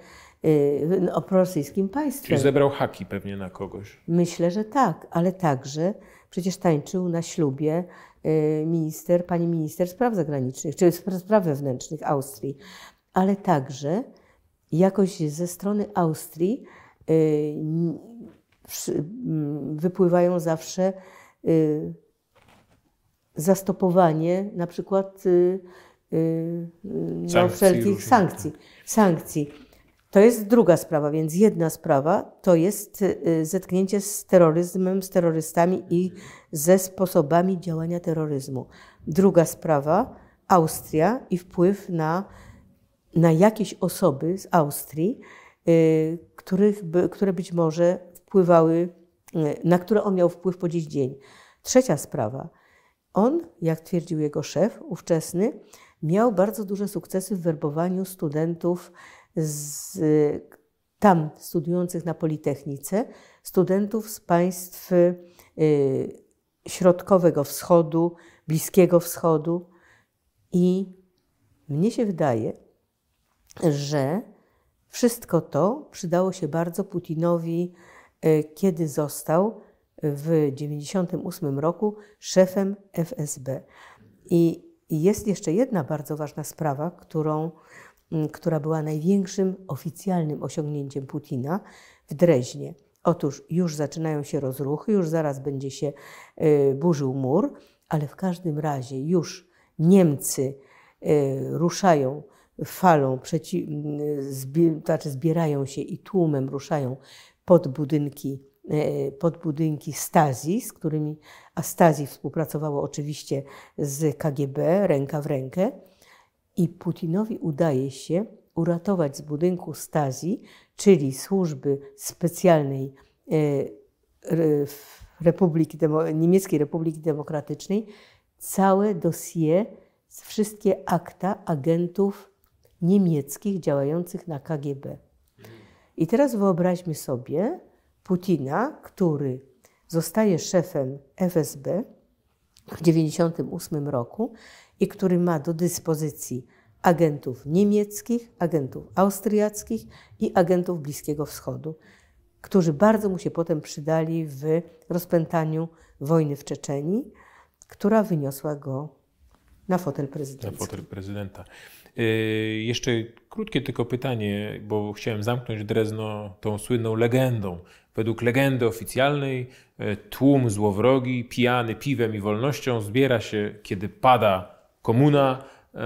Y, no, o prorosyjskim państwie. Czyli zebrał haki pewnie na kogoś. Myślę, że tak, ale także przecież tańczył na ślubie y, minister, pani minister spraw zagranicznych, czy spraw wewnętrznych Austrii, ale także jakoś ze strony Austrii y, wypływają zawsze zastopowanie na przykład sankcji no, wszelkich sankcji, tak. sankcji to jest druga sprawa, więc jedna sprawa to jest y, zetknięcie z terroryzmem, z terrorystami i ze sposobami działania terroryzmu. Druga sprawa Austria i wpływ na, na jakieś osoby z Austrii, y, których, które być może wpływały, y, na które on miał wpływ po dziś dzień. Trzecia sprawa. On, jak twierdził jego szef ówczesny, miał bardzo duże sukcesy w werbowaniu studentów z tam studiujących na Politechnice studentów z państw y, środkowego wschodu, Bliskiego Wschodu. I mnie się wydaje, że wszystko to przydało się bardzo Putinowi, y, kiedy został w 1998 roku szefem FSB. I jest jeszcze jedna bardzo ważna sprawa, którą która była największym oficjalnym osiągnięciem Putina w Dreźnie. Otóż już zaczynają się rozruchy, już zaraz będzie się y, burzył mur, ale w każdym razie już Niemcy y, ruszają falą, znaczy zbierają się i tłumem ruszają pod budynki, y, pod budynki Stazji, z którymi, a Stazji współpracowało oczywiście z KGB ręka w rękę i Putinowi udaje się uratować z budynku Stazji, czyli służby specjalnej e, Republiki, Niemieckiej Republiki Demokratycznej, całe dossier, wszystkie akta agentów niemieckich działających na KGB. I teraz wyobraźmy sobie Putina, który zostaje szefem FSB w 1998 roku i który ma do dyspozycji agentów niemieckich, agentów austriackich i agentów Bliskiego Wschodu, którzy bardzo mu się potem przydali w rozpętaniu wojny w Czeczeniu, która wyniosła go na fotel prezydenta. Na fotel prezydenta. E, jeszcze krótkie tylko pytanie, bo chciałem zamknąć Drezno tą słynną legendą. Według legendy oficjalnej e, tłum złowrogi, pijany piwem i wolnością zbiera się, kiedy pada komuna e,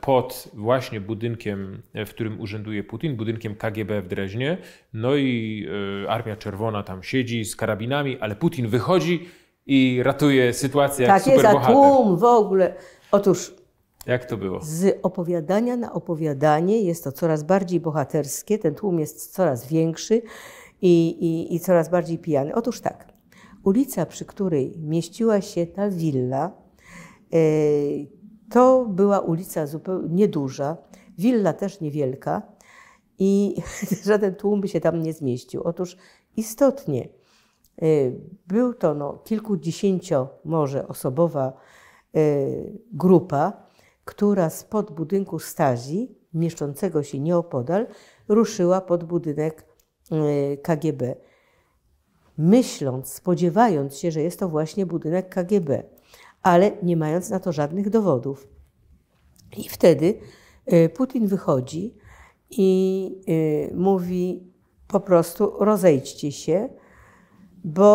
pod właśnie budynkiem, e, w którym urzęduje Putin, budynkiem KGB w Dreźnie. No i e, Armia Czerwona tam siedzi z karabinami, ale Putin wychodzi i ratuje sytuację tak, jak superbohater. Tak, tłum w ogóle. Otóż jak to było? Z opowiadania na opowiadanie jest to coraz bardziej bohaterskie, ten tłum jest coraz większy i, i, i coraz bardziej pijany. Otóż tak, ulica, przy której mieściła się ta willa, E, to była ulica zupełnie nieduża, willa też niewielka i żaden tłum by się tam nie zmieścił. Otóż istotnie e, był to no, kilkudziesięcio może osobowa e, grupa, która spod budynku Stazi, mieszczącego się nieopodal, ruszyła pod budynek KGB. Myśląc, spodziewając się, że jest to właśnie budynek KGB ale nie mając na to żadnych dowodów. I wtedy y, Putin wychodzi i y, mówi po prostu rozejdźcie się, bo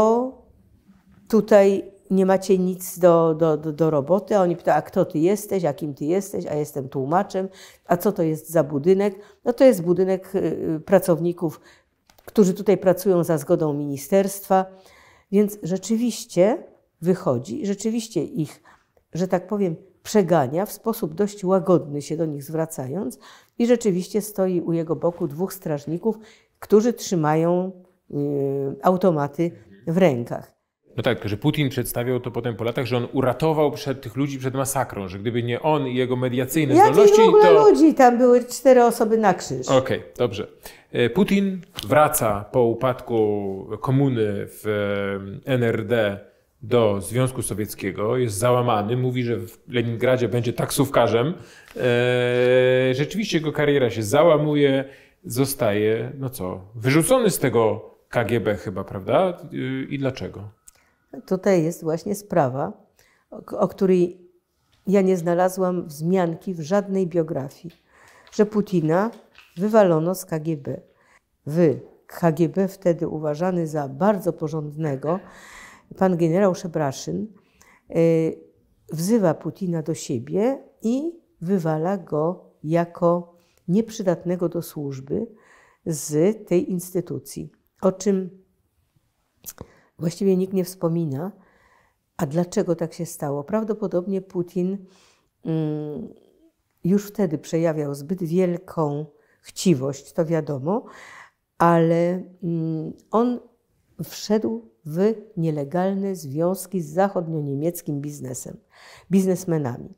tutaj nie macie nic do, do, do, do roboty. A oni pytają, a kto ty jesteś, a kim ty jesteś, a jestem tłumaczem, a co to jest za budynek? No to jest budynek y, pracowników, którzy tutaj pracują za zgodą ministerstwa. Więc rzeczywiście wychodzi, rzeczywiście ich, że tak powiem, przegania w sposób dość łagodny się do nich zwracając i rzeczywiście stoi u jego boku dwóch strażników, którzy trzymają y, automaty w rękach. No tak, że Putin przedstawiał to potem po latach, że on uratował przed tych ludzi przed masakrą, że gdyby nie on i jego mediacyjne Jakich zdolności, w ogóle to... ludzi? Tam były cztery osoby na krzyż. Okej, okay, dobrze. E, Putin wraca po upadku komuny w NRD do Związku Sowieckiego, jest załamany, mówi, że w Leningradzie będzie taksówkarzem. Eee, rzeczywiście jego kariera się załamuje, zostaje, no co, wyrzucony z tego KGB chyba, prawda? Eee, I dlaczego? Tutaj jest właśnie sprawa, o, o której ja nie znalazłam wzmianki w żadnej biografii, że Putina wywalono z KGB. Wy, KGB wtedy uważany za bardzo porządnego, pan generał Szebraszyn y, wzywa Putina do siebie i wywala go jako nieprzydatnego do służby z tej instytucji. O czym właściwie nikt nie wspomina. A dlaczego tak się stało? Prawdopodobnie Putin mm, już wtedy przejawiał zbyt wielką chciwość, to wiadomo, ale mm, on wszedł w nielegalne związki z zachodnio-niemieckim biznesem, biznesmenami.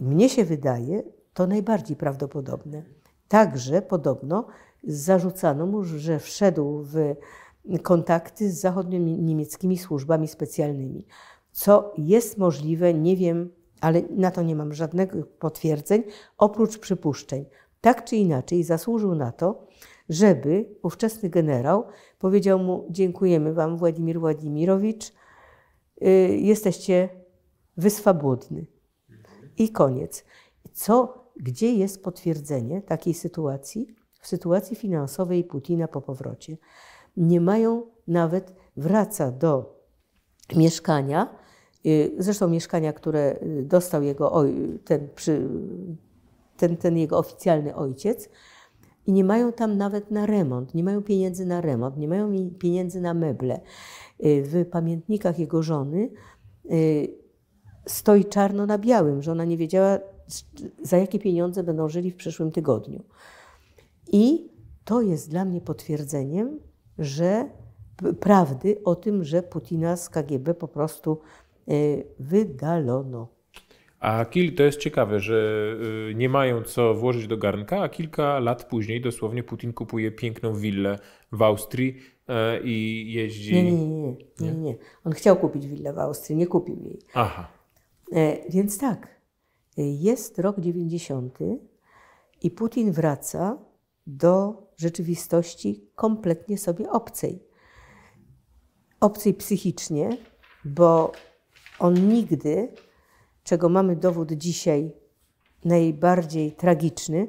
Mnie się wydaje to najbardziej prawdopodobne. Także podobno zarzucano mu, że wszedł w kontakty z zachodnio-niemieckimi służbami specjalnymi. Co jest możliwe, nie wiem, ale na to nie mam żadnych potwierdzeń, oprócz przypuszczeń. Tak czy inaczej, zasłużył na to, żeby ówczesny generał powiedział mu: Dziękujemy Wam, Władimir Władimirowicz, y, jesteście wyswobodny. I koniec. Co, gdzie jest potwierdzenie takiej sytuacji? W sytuacji finansowej Putina po powrocie. Nie mają nawet, wraca do mieszkania, y, zresztą mieszkania, które y, dostał jego, ten, ten, ten jego oficjalny ojciec, i nie mają tam nawet na remont, nie mają pieniędzy na remont, nie mają pieniędzy na meble. Y, w pamiętnikach jego żony y, stoi czarno na białym, że ona nie wiedziała, za jakie pieniądze będą żyli w przyszłym tygodniu. I to jest dla mnie potwierdzeniem, że prawdy o tym, że Putina z KGB po prostu y, wydalono. A kil, to jest ciekawe, że y, nie mają co włożyć do garnka, a kilka lat później dosłownie Putin kupuje piękną willę w Austrii e, i jeździ. Nie, nie, nie. nie, nie. On chciał kupić willę w Austrii, nie kupił jej. Aha. E, więc tak, e, jest rok 90 i Putin wraca do rzeczywistości kompletnie sobie obcej. Obcej psychicznie, bo on nigdy czego mamy dowód dzisiaj najbardziej tragiczny,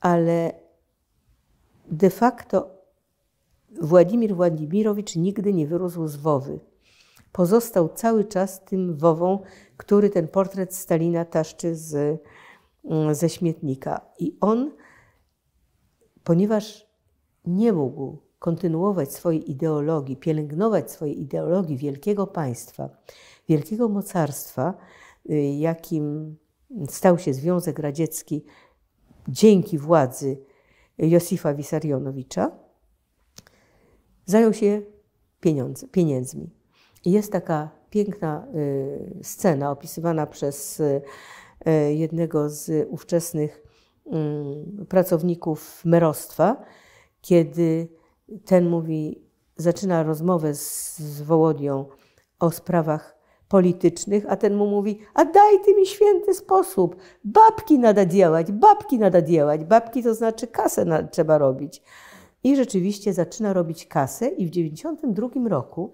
ale de facto Władimir Władimirowicz nigdy nie wyrósł z Wowy. Pozostał cały czas tym Wową, który ten portret Stalina taszczy z, mm, ze śmietnika. I on, ponieważ nie mógł kontynuować swojej ideologii, pielęgnować swojej ideologii wielkiego państwa, wielkiego mocarstwa, Y, jakim stał się Związek Radziecki dzięki władzy Josifa Wisarionowicza, zajął się pieniądze, pieniędzmi. I jest taka piękna y, scena opisywana przez y, jednego z ówczesnych mm, pracowników merostwa, kiedy ten mówi, zaczyna rozmowę z, z Wołodią o sprawach politycznych, a ten mu mówi, a daj ty mi święty sposób, babki nada działać, babki nada działać, babki to znaczy kasę na, trzeba robić. I rzeczywiście zaczyna robić kasę i w 92 roku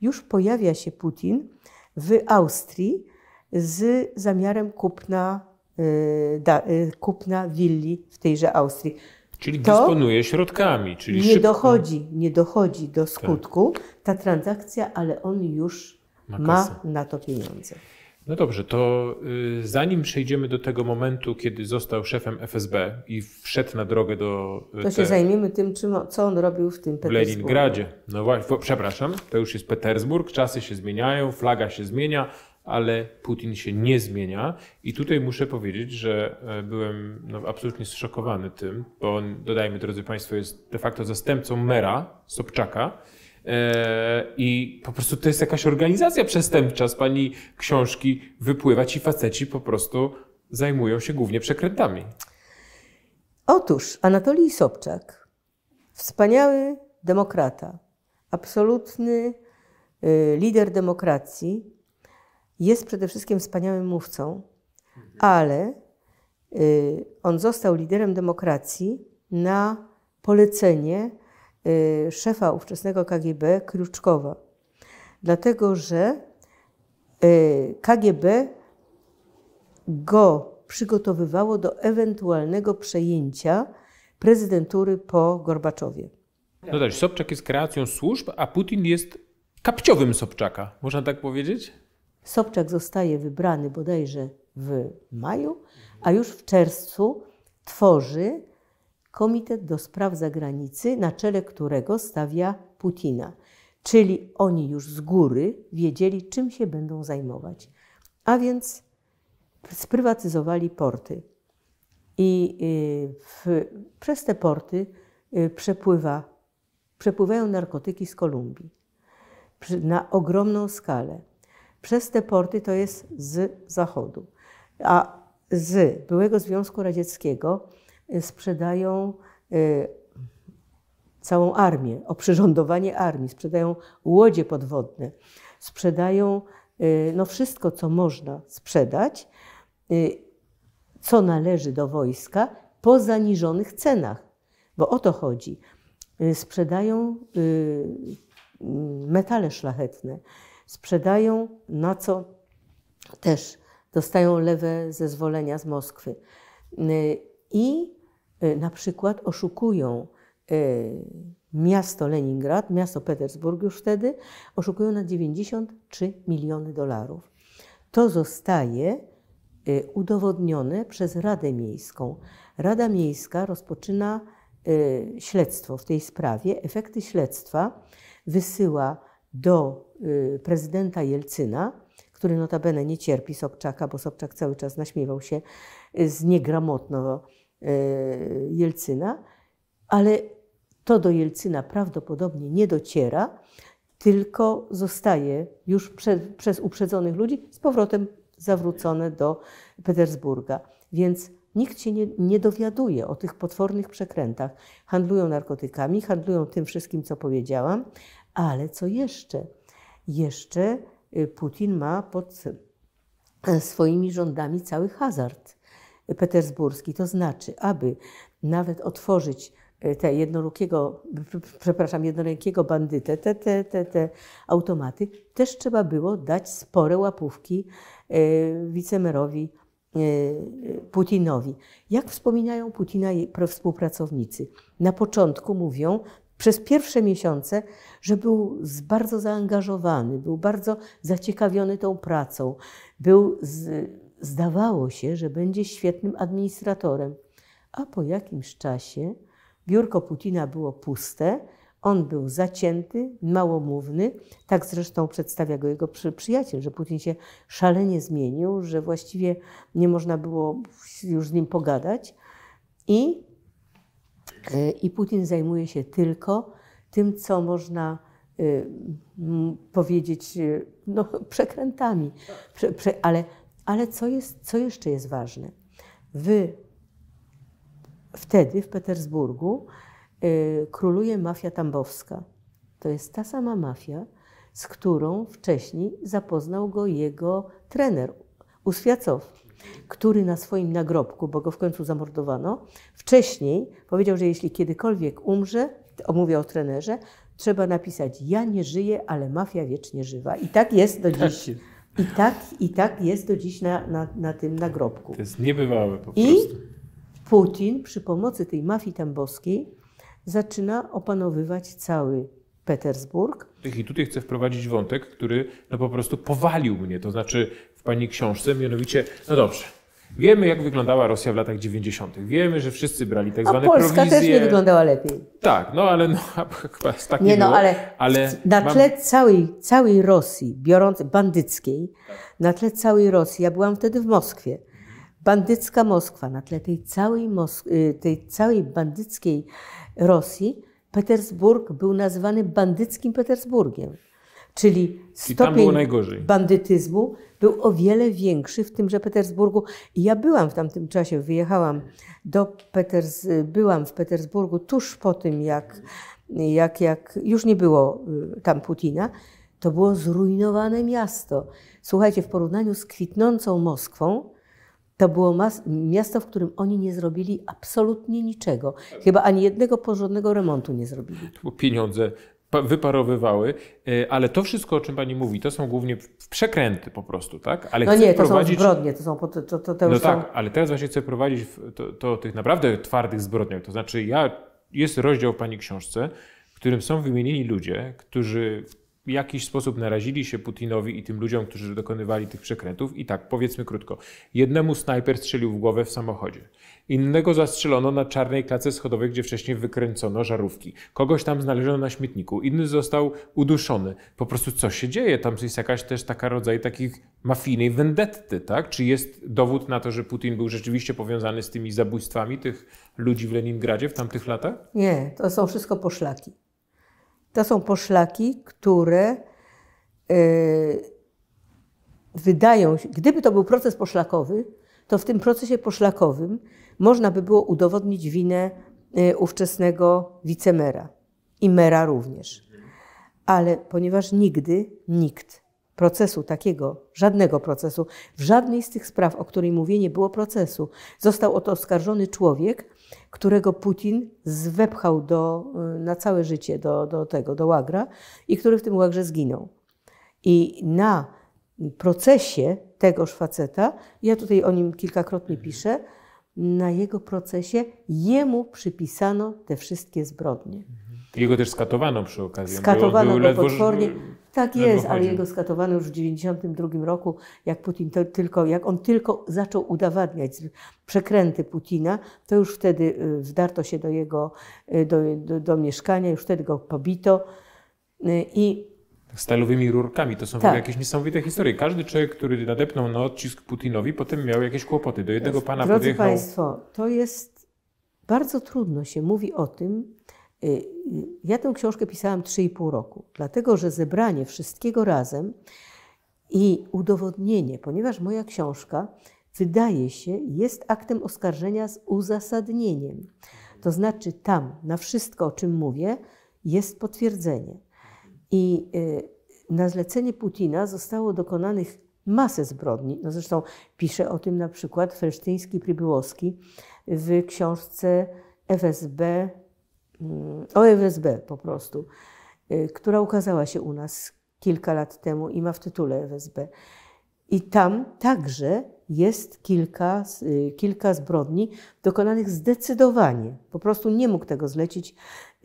już pojawia się Putin w Austrii z zamiarem kupna, y, da, y, kupna willi w tejże Austrii. Czyli to dysponuje środkami. Czyli nie, szybko... dochodzi, nie dochodzi do tak. skutku tak. ta transakcja, ale on już ma, ma na to pieniądze. No dobrze, to y, zanim przejdziemy do tego momentu, kiedy został szefem FSB i wszedł na drogę do. Y, to te... się zajmiemy tym, czym, co on robił w tym Petersburgu. W Leningradzie. No właśnie, przepraszam, to już jest Petersburg, czasy się zmieniają, flaga się zmienia, ale Putin się nie zmienia. I tutaj muszę powiedzieć, że e, byłem no, absolutnie zszokowany tym, bo on, dodajmy, drodzy Państwo, jest de facto zastępcą mera Sobczaka E, I po prostu to jest jakaś organizacja przestępcza. Z pani książki wypływa ci faceci po prostu zajmują się głównie przekrętami. Otóż Anatolij Sobczak, wspaniały demokrata, absolutny y, lider demokracji, jest przede wszystkim wspaniałym mówcą, ale y, on został liderem demokracji na polecenie Y, szefa ówczesnego KGB Kruczkowa. Dlatego, że y, KGB go przygotowywało do ewentualnego przejęcia prezydentury po Gorbaczowie. No tak, Sobczak jest kreacją służb, a Putin jest kapciowym Sobczaka, można tak powiedzieć? Sobczak zostaje wybrany bodajże w maju, a już w czerwcu tworzy Komitet do Spraw Zagranicy, na czele którego stawia Putina. Czyli oni już z góry wiedzieli, czym się będą zajmować. A więc sprywatyzowali porty. I y, w, przez te porty y, przepływa, przepływają narkotyki z Kolumbii na ogromną skalę. Przez te porty to jest z zachodu. A z byłego Związku Radzieckiego Y, sprzedają y, całą armię, oprzyrządowanie armii, sprzedają łodzie podwodne, sprzedają y, no, wszystko, co można sprzedać, co należy do wojska po zaniżonych cenach, bo o to chodzi. Sprzedają metale szlachetne, sprzedają na co też dostają lewe zezwolenia z Moskwy i y, na przykład oszukują y, miasto Leningrad, miasto Petersburg już wtedy, oszukują na 93 miliony dolarów. To zostaje y, udowodnione przez Radę Miejską. Rada Miejska rozpoczyna śledztwo w tej sprawie. Efekty śledztwa wysyła do prezydenta Jelcyna, który notabene nie cierpi Sobczaka, bo Sobczak cały czas naśmiewał się z niegramotnego. E, Jelcyna, ale to do Jelcyna prawdopodobnie nie dociera, tylko zostaje już przez uprzedzonych ludzi z powrotem zawrócone do Petersburga. Więc nikt się nie, nie dowiaduje o tych potwornych przekrętach. Handlują narkotykami, handlują tym wszystkim, co powiedziałam, ale co jeszcze? Jeszcze y, Putin ma pod e, swoimi rządami cały hazard petersburski. To znaczy, aby nawet otworzyć e, te jednorukiego, przepraszam, jednorękiego bandytę, te, te, te, te automaty, też trzeba było dać spore łapówki e, wicemerowi e, Putinowi. Jak wspominają Putina i współpracownicy? Na początku mówią, przez pierwsze miesiące, że był bardzo zaangażowany, był bardzo zaciekawiony tą pracą, był z, Zdawało się, że będzie świetnym administratorem, a po jakimś czasie biurko Putina było puste, on był zacięty, małomówny. Tak zresztą przedstawia go jego przy, przyjaciel, że Putin się szalenie zmienił, że właściwie nie można było już z nim pogadać. I, e, i Putin zajmuje się tylko tym, co można y, m, powiedzieć, e, no, przekrętami, prze, prze, ale ale co, jest, co jeszcze jest ważne? Wy, wtedy w Petersburgu y, króluje mafia tambowska. To jest ta sama mafia, z którą wcześniej zapoznał go jego trener Uswiacow, który na swoim nagrobku, bo go w końcu zamordowano, wcześniej powiedział, że jeśli kiedykolwiek umrze, mówię o trenerze, trzeba napisać ja nie żyję, ale mafia wiecznie żywa. I tak jest do tak dziś. I tak, i tak jest do dziś na, na, na tym nagrobku. To jest niebywałe po prostu. I Putin przy pomocy tej mafii tamboskiej zaczyna opanowywać cały Petersburg. I tutaj chcę wprowadzić wątek, który no po prostu powalił mnie, to znaczy w Pani książce, mianowicie, no dobrze, Wiemy, jak wyglądała Rosja w latach 90. Wiemy, że wszyscy brali tak zwane a Polska też nie wyglądała lepiej. Tak, no ale no, chyba z takim Nie no, było, ale, ale na tle mam... całej, całej Rosji, biorąc bandyckiej, tak. na tle całej Rosji, ja byłam wtedy w Moskwie, bandycka Moskwa, na tle tej całej, Mosk y, tej całej bandyckiej Rosji, Petersburg był nazwany bandyckim Petersburgiem. Czyli stopień bandytyzmu był o wiele większy w tymże Petersburgu. I ja byłam w tamtym czasie, wyjechałam do Peters, byłam w Petersburgu tuż po tym, jak, jak, jak już nie było y, tam Putina. To było zrujnowane miasto. Słuchajcie, w porównaniu z kwitnącą Moskwą, to było miasto, w którym oni nie zrobili absolutnie niczego. Chyba ani jednego porządnego remontu nie zrobili. To pieniądze wyparowywały, y, ale to wszystko, o czym pani mówi, to są głównie przekręty po prostu, tak? Ale no nie, to prowadzić... są zbrodnie, to są... To, to, to, no są... tak, ale teraz właśnie chcę prowadzić to, to tych naprawdę twardych zbrodniach, to znaczy ja... Jest rozdział w pani książce, w którym są wymienieni ludzie, którzy w jakiś sposób narazili się Putinowi i tym ludziom, którzy dokonywali tych przekrętów. I tak, powiedzmy krótko, jednemu snajper strzelił w głowę w samochodzie. Innego zastrzelono na czarnej klatce schodowej, gdzie wcześniej wykręcono żarówki. Kogoś tam znaleziono na śmietniku. Inny został uduszony. Po prostu co się dzieje? Tam jest jakaś też taka rodzaj takich mafijnej wendetty, tak? Czy jest dowód na to, że Putin był rzeczywiście powiązany z tymi zabójstwami tych ludzi w Leningradzie w tamtych latach? Nie, to są wszystko poszlaki. To są poszlaki, które e, wydają się, gdyby to był proces poszlakowy, to w tym procesie poszlakowym można by było udowodnić winę e, ówczesnego wicemera i mera również. Ale ponieważ nigdy nikt procesu takiego, żadnego procesu, w żadnej z tych spraw, o której mówię, nie było procesu, został o to oskarżony człowiek, którego Putin zwepchał do, y, na całe życie do, do tego, do łagra i który w tym łagrze zginął. I na procesie tegoż faceta, ja tutaj o nim kilkakrotnie mhm. piszę, na jego procesie jemu przypisano te wszystkie zbrodnie. Mhm. Jego też skatowano przy okazji. Skatowano go potwornie. Tak jest, ale jego skatowano już w 1992 roku, jak Putin tylko, jak on tylko zaczął udowadniać przekręty Putina, to już wtedy y, wdarto się do jego y, do, do, do mieszkania, już wtedy go pobito y, i stalowymi rurkami. To są tak. jakieś niesamowite historie. Każdy człowiek, który nadepnął na odcisk Putinowi, potem miał jakieś kłopoty. Do jednego pana Drodzy podjechał... Państwo, to jest... Bardzo trudno się mówi o tym, Y, y, ja tę książkę pisałam 3,5 roku, dlatego że zebranie wszystkiego razem i udowodnienie, ponieważ moja książka wydaje się, jest aktem oskarżenia z uzasadnieniem. To znaczy, tam na wszystko, o czym mówię, jest potwierdzenie. I y, na zlecenie Putina zostało dokonanych masę zbrodni. No zresztą pisze o tym na przykład Felsztyński Prybyłowski w książce FSB Mm, OFSB po prostu, y, która ukazała się u nas kilka lat temu i ma w tytule FSB. I tam także jest kilka, y, kilka zbrodni dokonanych zdecydowanie. Po prostu nie mógł tego zlecić.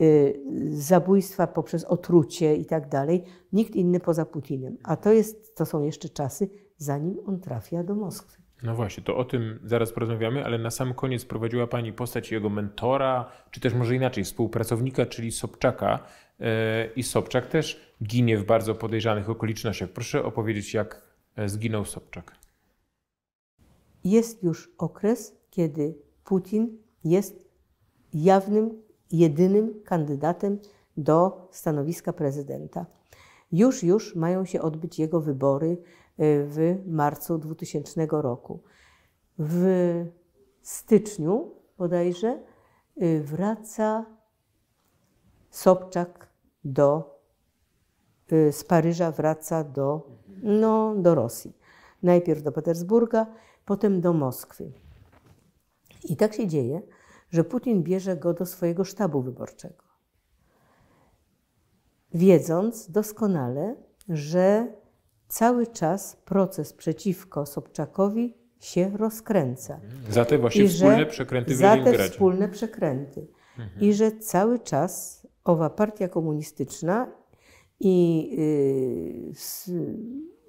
Y, zabójstwa poprzez otrucie i tak dalej. Nikt inny poza Putinem. A to, jest, to są jeszcze czasy, zanim on trafia do Moskwy. No właśnie, to o tym zaraz porozmawiamy, ale na sam koniec prowadziła Pani postać jego mentora, czy też może inaczej, współpracownika, czyli Sobczaka. E, I Sobczak też ginie w bardzo podejrzanych okolicznościach. Proszę opowiedzieć, jak e, zginął Sobczak. Jest już okres, kiedy Putin jest jawnym, jedynym kandydatem do stanowiska prezydenta. Już, już mają się odbyć jego wybory Y, w marcu 2000 roku. W styczniu bodajże y, wraca Sobczak do, y, z Paryża wraca do, no, do Rosji. Najpierw do Petersburga, potem do Moskwy. I tak się dzieje, że Putin bierze go do swojego sztabu wyborczego. Wiedząc doskonale, że cały czas proces przeciwko Sobczakowi się rozkręca. Za te właśnie I wspólne przekręty w Za te wspólne przekręty. Mhm. I że cały czas owa partia komunistyczna i, yy,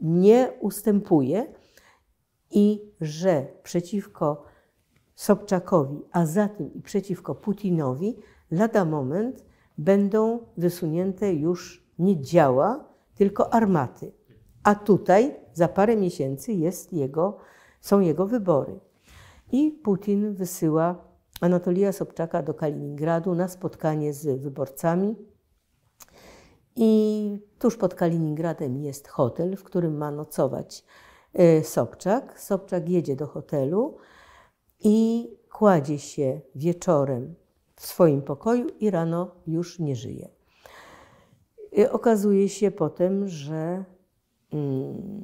nie ustępuje i że przeciwko Sobczakowi, a za tym i przeciwko Putinowi lada moment będą wysunięte już nie działa, tylko armaty. A tutaj za parę miesięcy jest jego, są jego wybory. I Putin wysyła Anatolija Sobczaka do Kaliningradu na spotkanie z wyborcami. I tuż pod Kaliningradem jest hotel, w którym ma nocować y, Sobczak. Sobczak jedzie do hotelu i kładzie się wieczorem w swoim pokoju i rano już nie żyje. Y, okazuje się potem, że Y,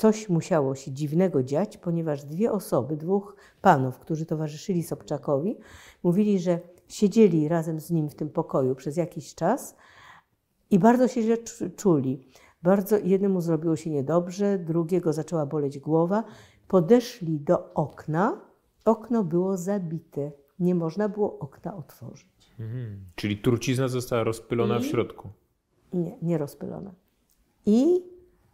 coś musiało się dziwnego dziać, ponieważ dwie osoby, dwóch panów, którzy towarzyszyli Sobczakowi, mówili, że siedzieli razem z nim w tym pokoju przez jakiś czas i bardzo się źle czuli. Bardzo jednemu zrobiło się niedobrze, drugiego zaczęła boleć głowa. Podeszli do okna, okno było zabite. Nie można było okna otworzyć. Mhm. Czyli trucizna została rozpylona I... w środku? Nie, nie rozpylona. I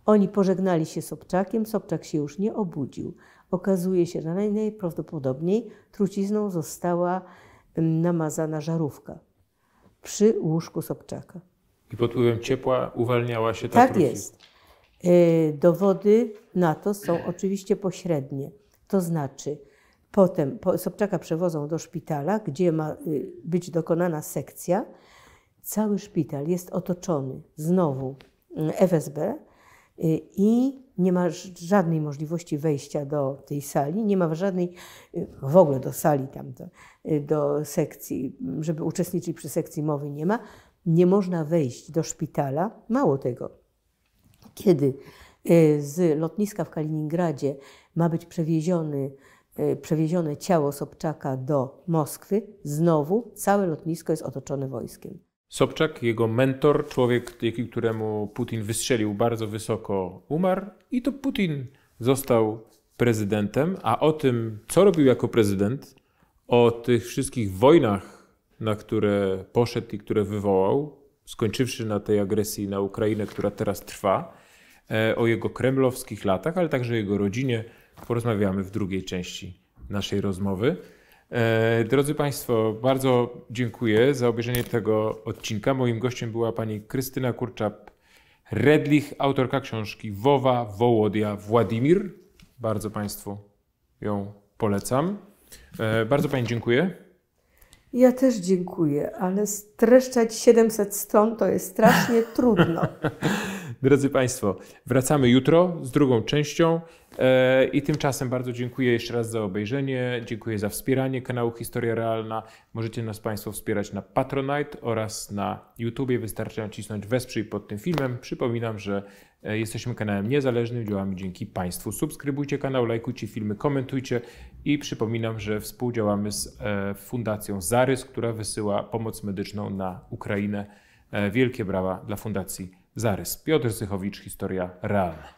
oni pożegnali się Sobczakiem, Sobczak się już nie obudził. Okazuje się, że najprawdopodobniej trucizną została namazana żarówka przy łóżku Sobczaka. I pod wpływem ciepła uwalniała się ta Tak trucizna. jest. E, dowody na to są oczywiście pośrednie. To znaczy, potem Sobczaka przewożą do szpitala, gdzie ma y, być dokonana sekcja. Cały szpital jest otoczony znowu FSB y, i nie ma żadnej możliwości wejścia do tej sali, nie ma żadnej y, w ogóle do sali tam, do, y, do sekcji, żeby uczestniczyć przy sekcji mowy nie ma. Nie można wejść do szpitala. Mało tego, kiedy z lotniska w Kaliningradzie ma być przewieziony, przewiezione ciało Sobczaka do Moskwy, znowu całe lotnisko jest otoczone wojskiem. Sobczak, jego mentor, człowiek, dzięki któremu Putin wystrzelił bardzo wysoko, umarł i to Putin został prezydentem, a o tym, co robił jako prezydent, o tych wszystkich wojnach, na które poszedł i które wywołał, skończywszy na tej agresji na Ukrainę, która teraz trwa, e, o jego kremlowskich latach, ale także o jego rodzinie, porozmawiamy w drugiej części naszej rozmowy. E, drodzy Państwo, bardzo dziękuję za obejrzenie tego odcinka. Moim gościem była pani Krystyna Kurczap-Redlich, autorka książki Wowa Wołodia Władimir. Bardzo Państwu ją polecam. E, bardzo Pani dziękuję. Ja też dziękuję, ale streszczać 700 stron to jest strasznie trudno. Drodzy Państwo, wracamy jutro z drugą częścią e, i tymczasem bardzo dziękuję jeszcze raz za obejrzenie, dziękuję za wspieranie kanału Historia Realna. Możecie nas Państwo wspierać na Patronite oraz na YouTubie. Wystarczy nacisnąć wesprzyj pod tym filmem. Przypominam, że e, Jesteśmy kanałem niezależnym, działamy dzięki Państwu. Subskrybujcie kanał, lajkujcie filmy, komentujcie i przypominam, że współdziałamy z e, Fundacją Zarys, która wysyła pomoc medyczną na Ukrainę. Wielkie brawa dla Fundacji Zarys. Piotr Sychowicz, Historia Realna.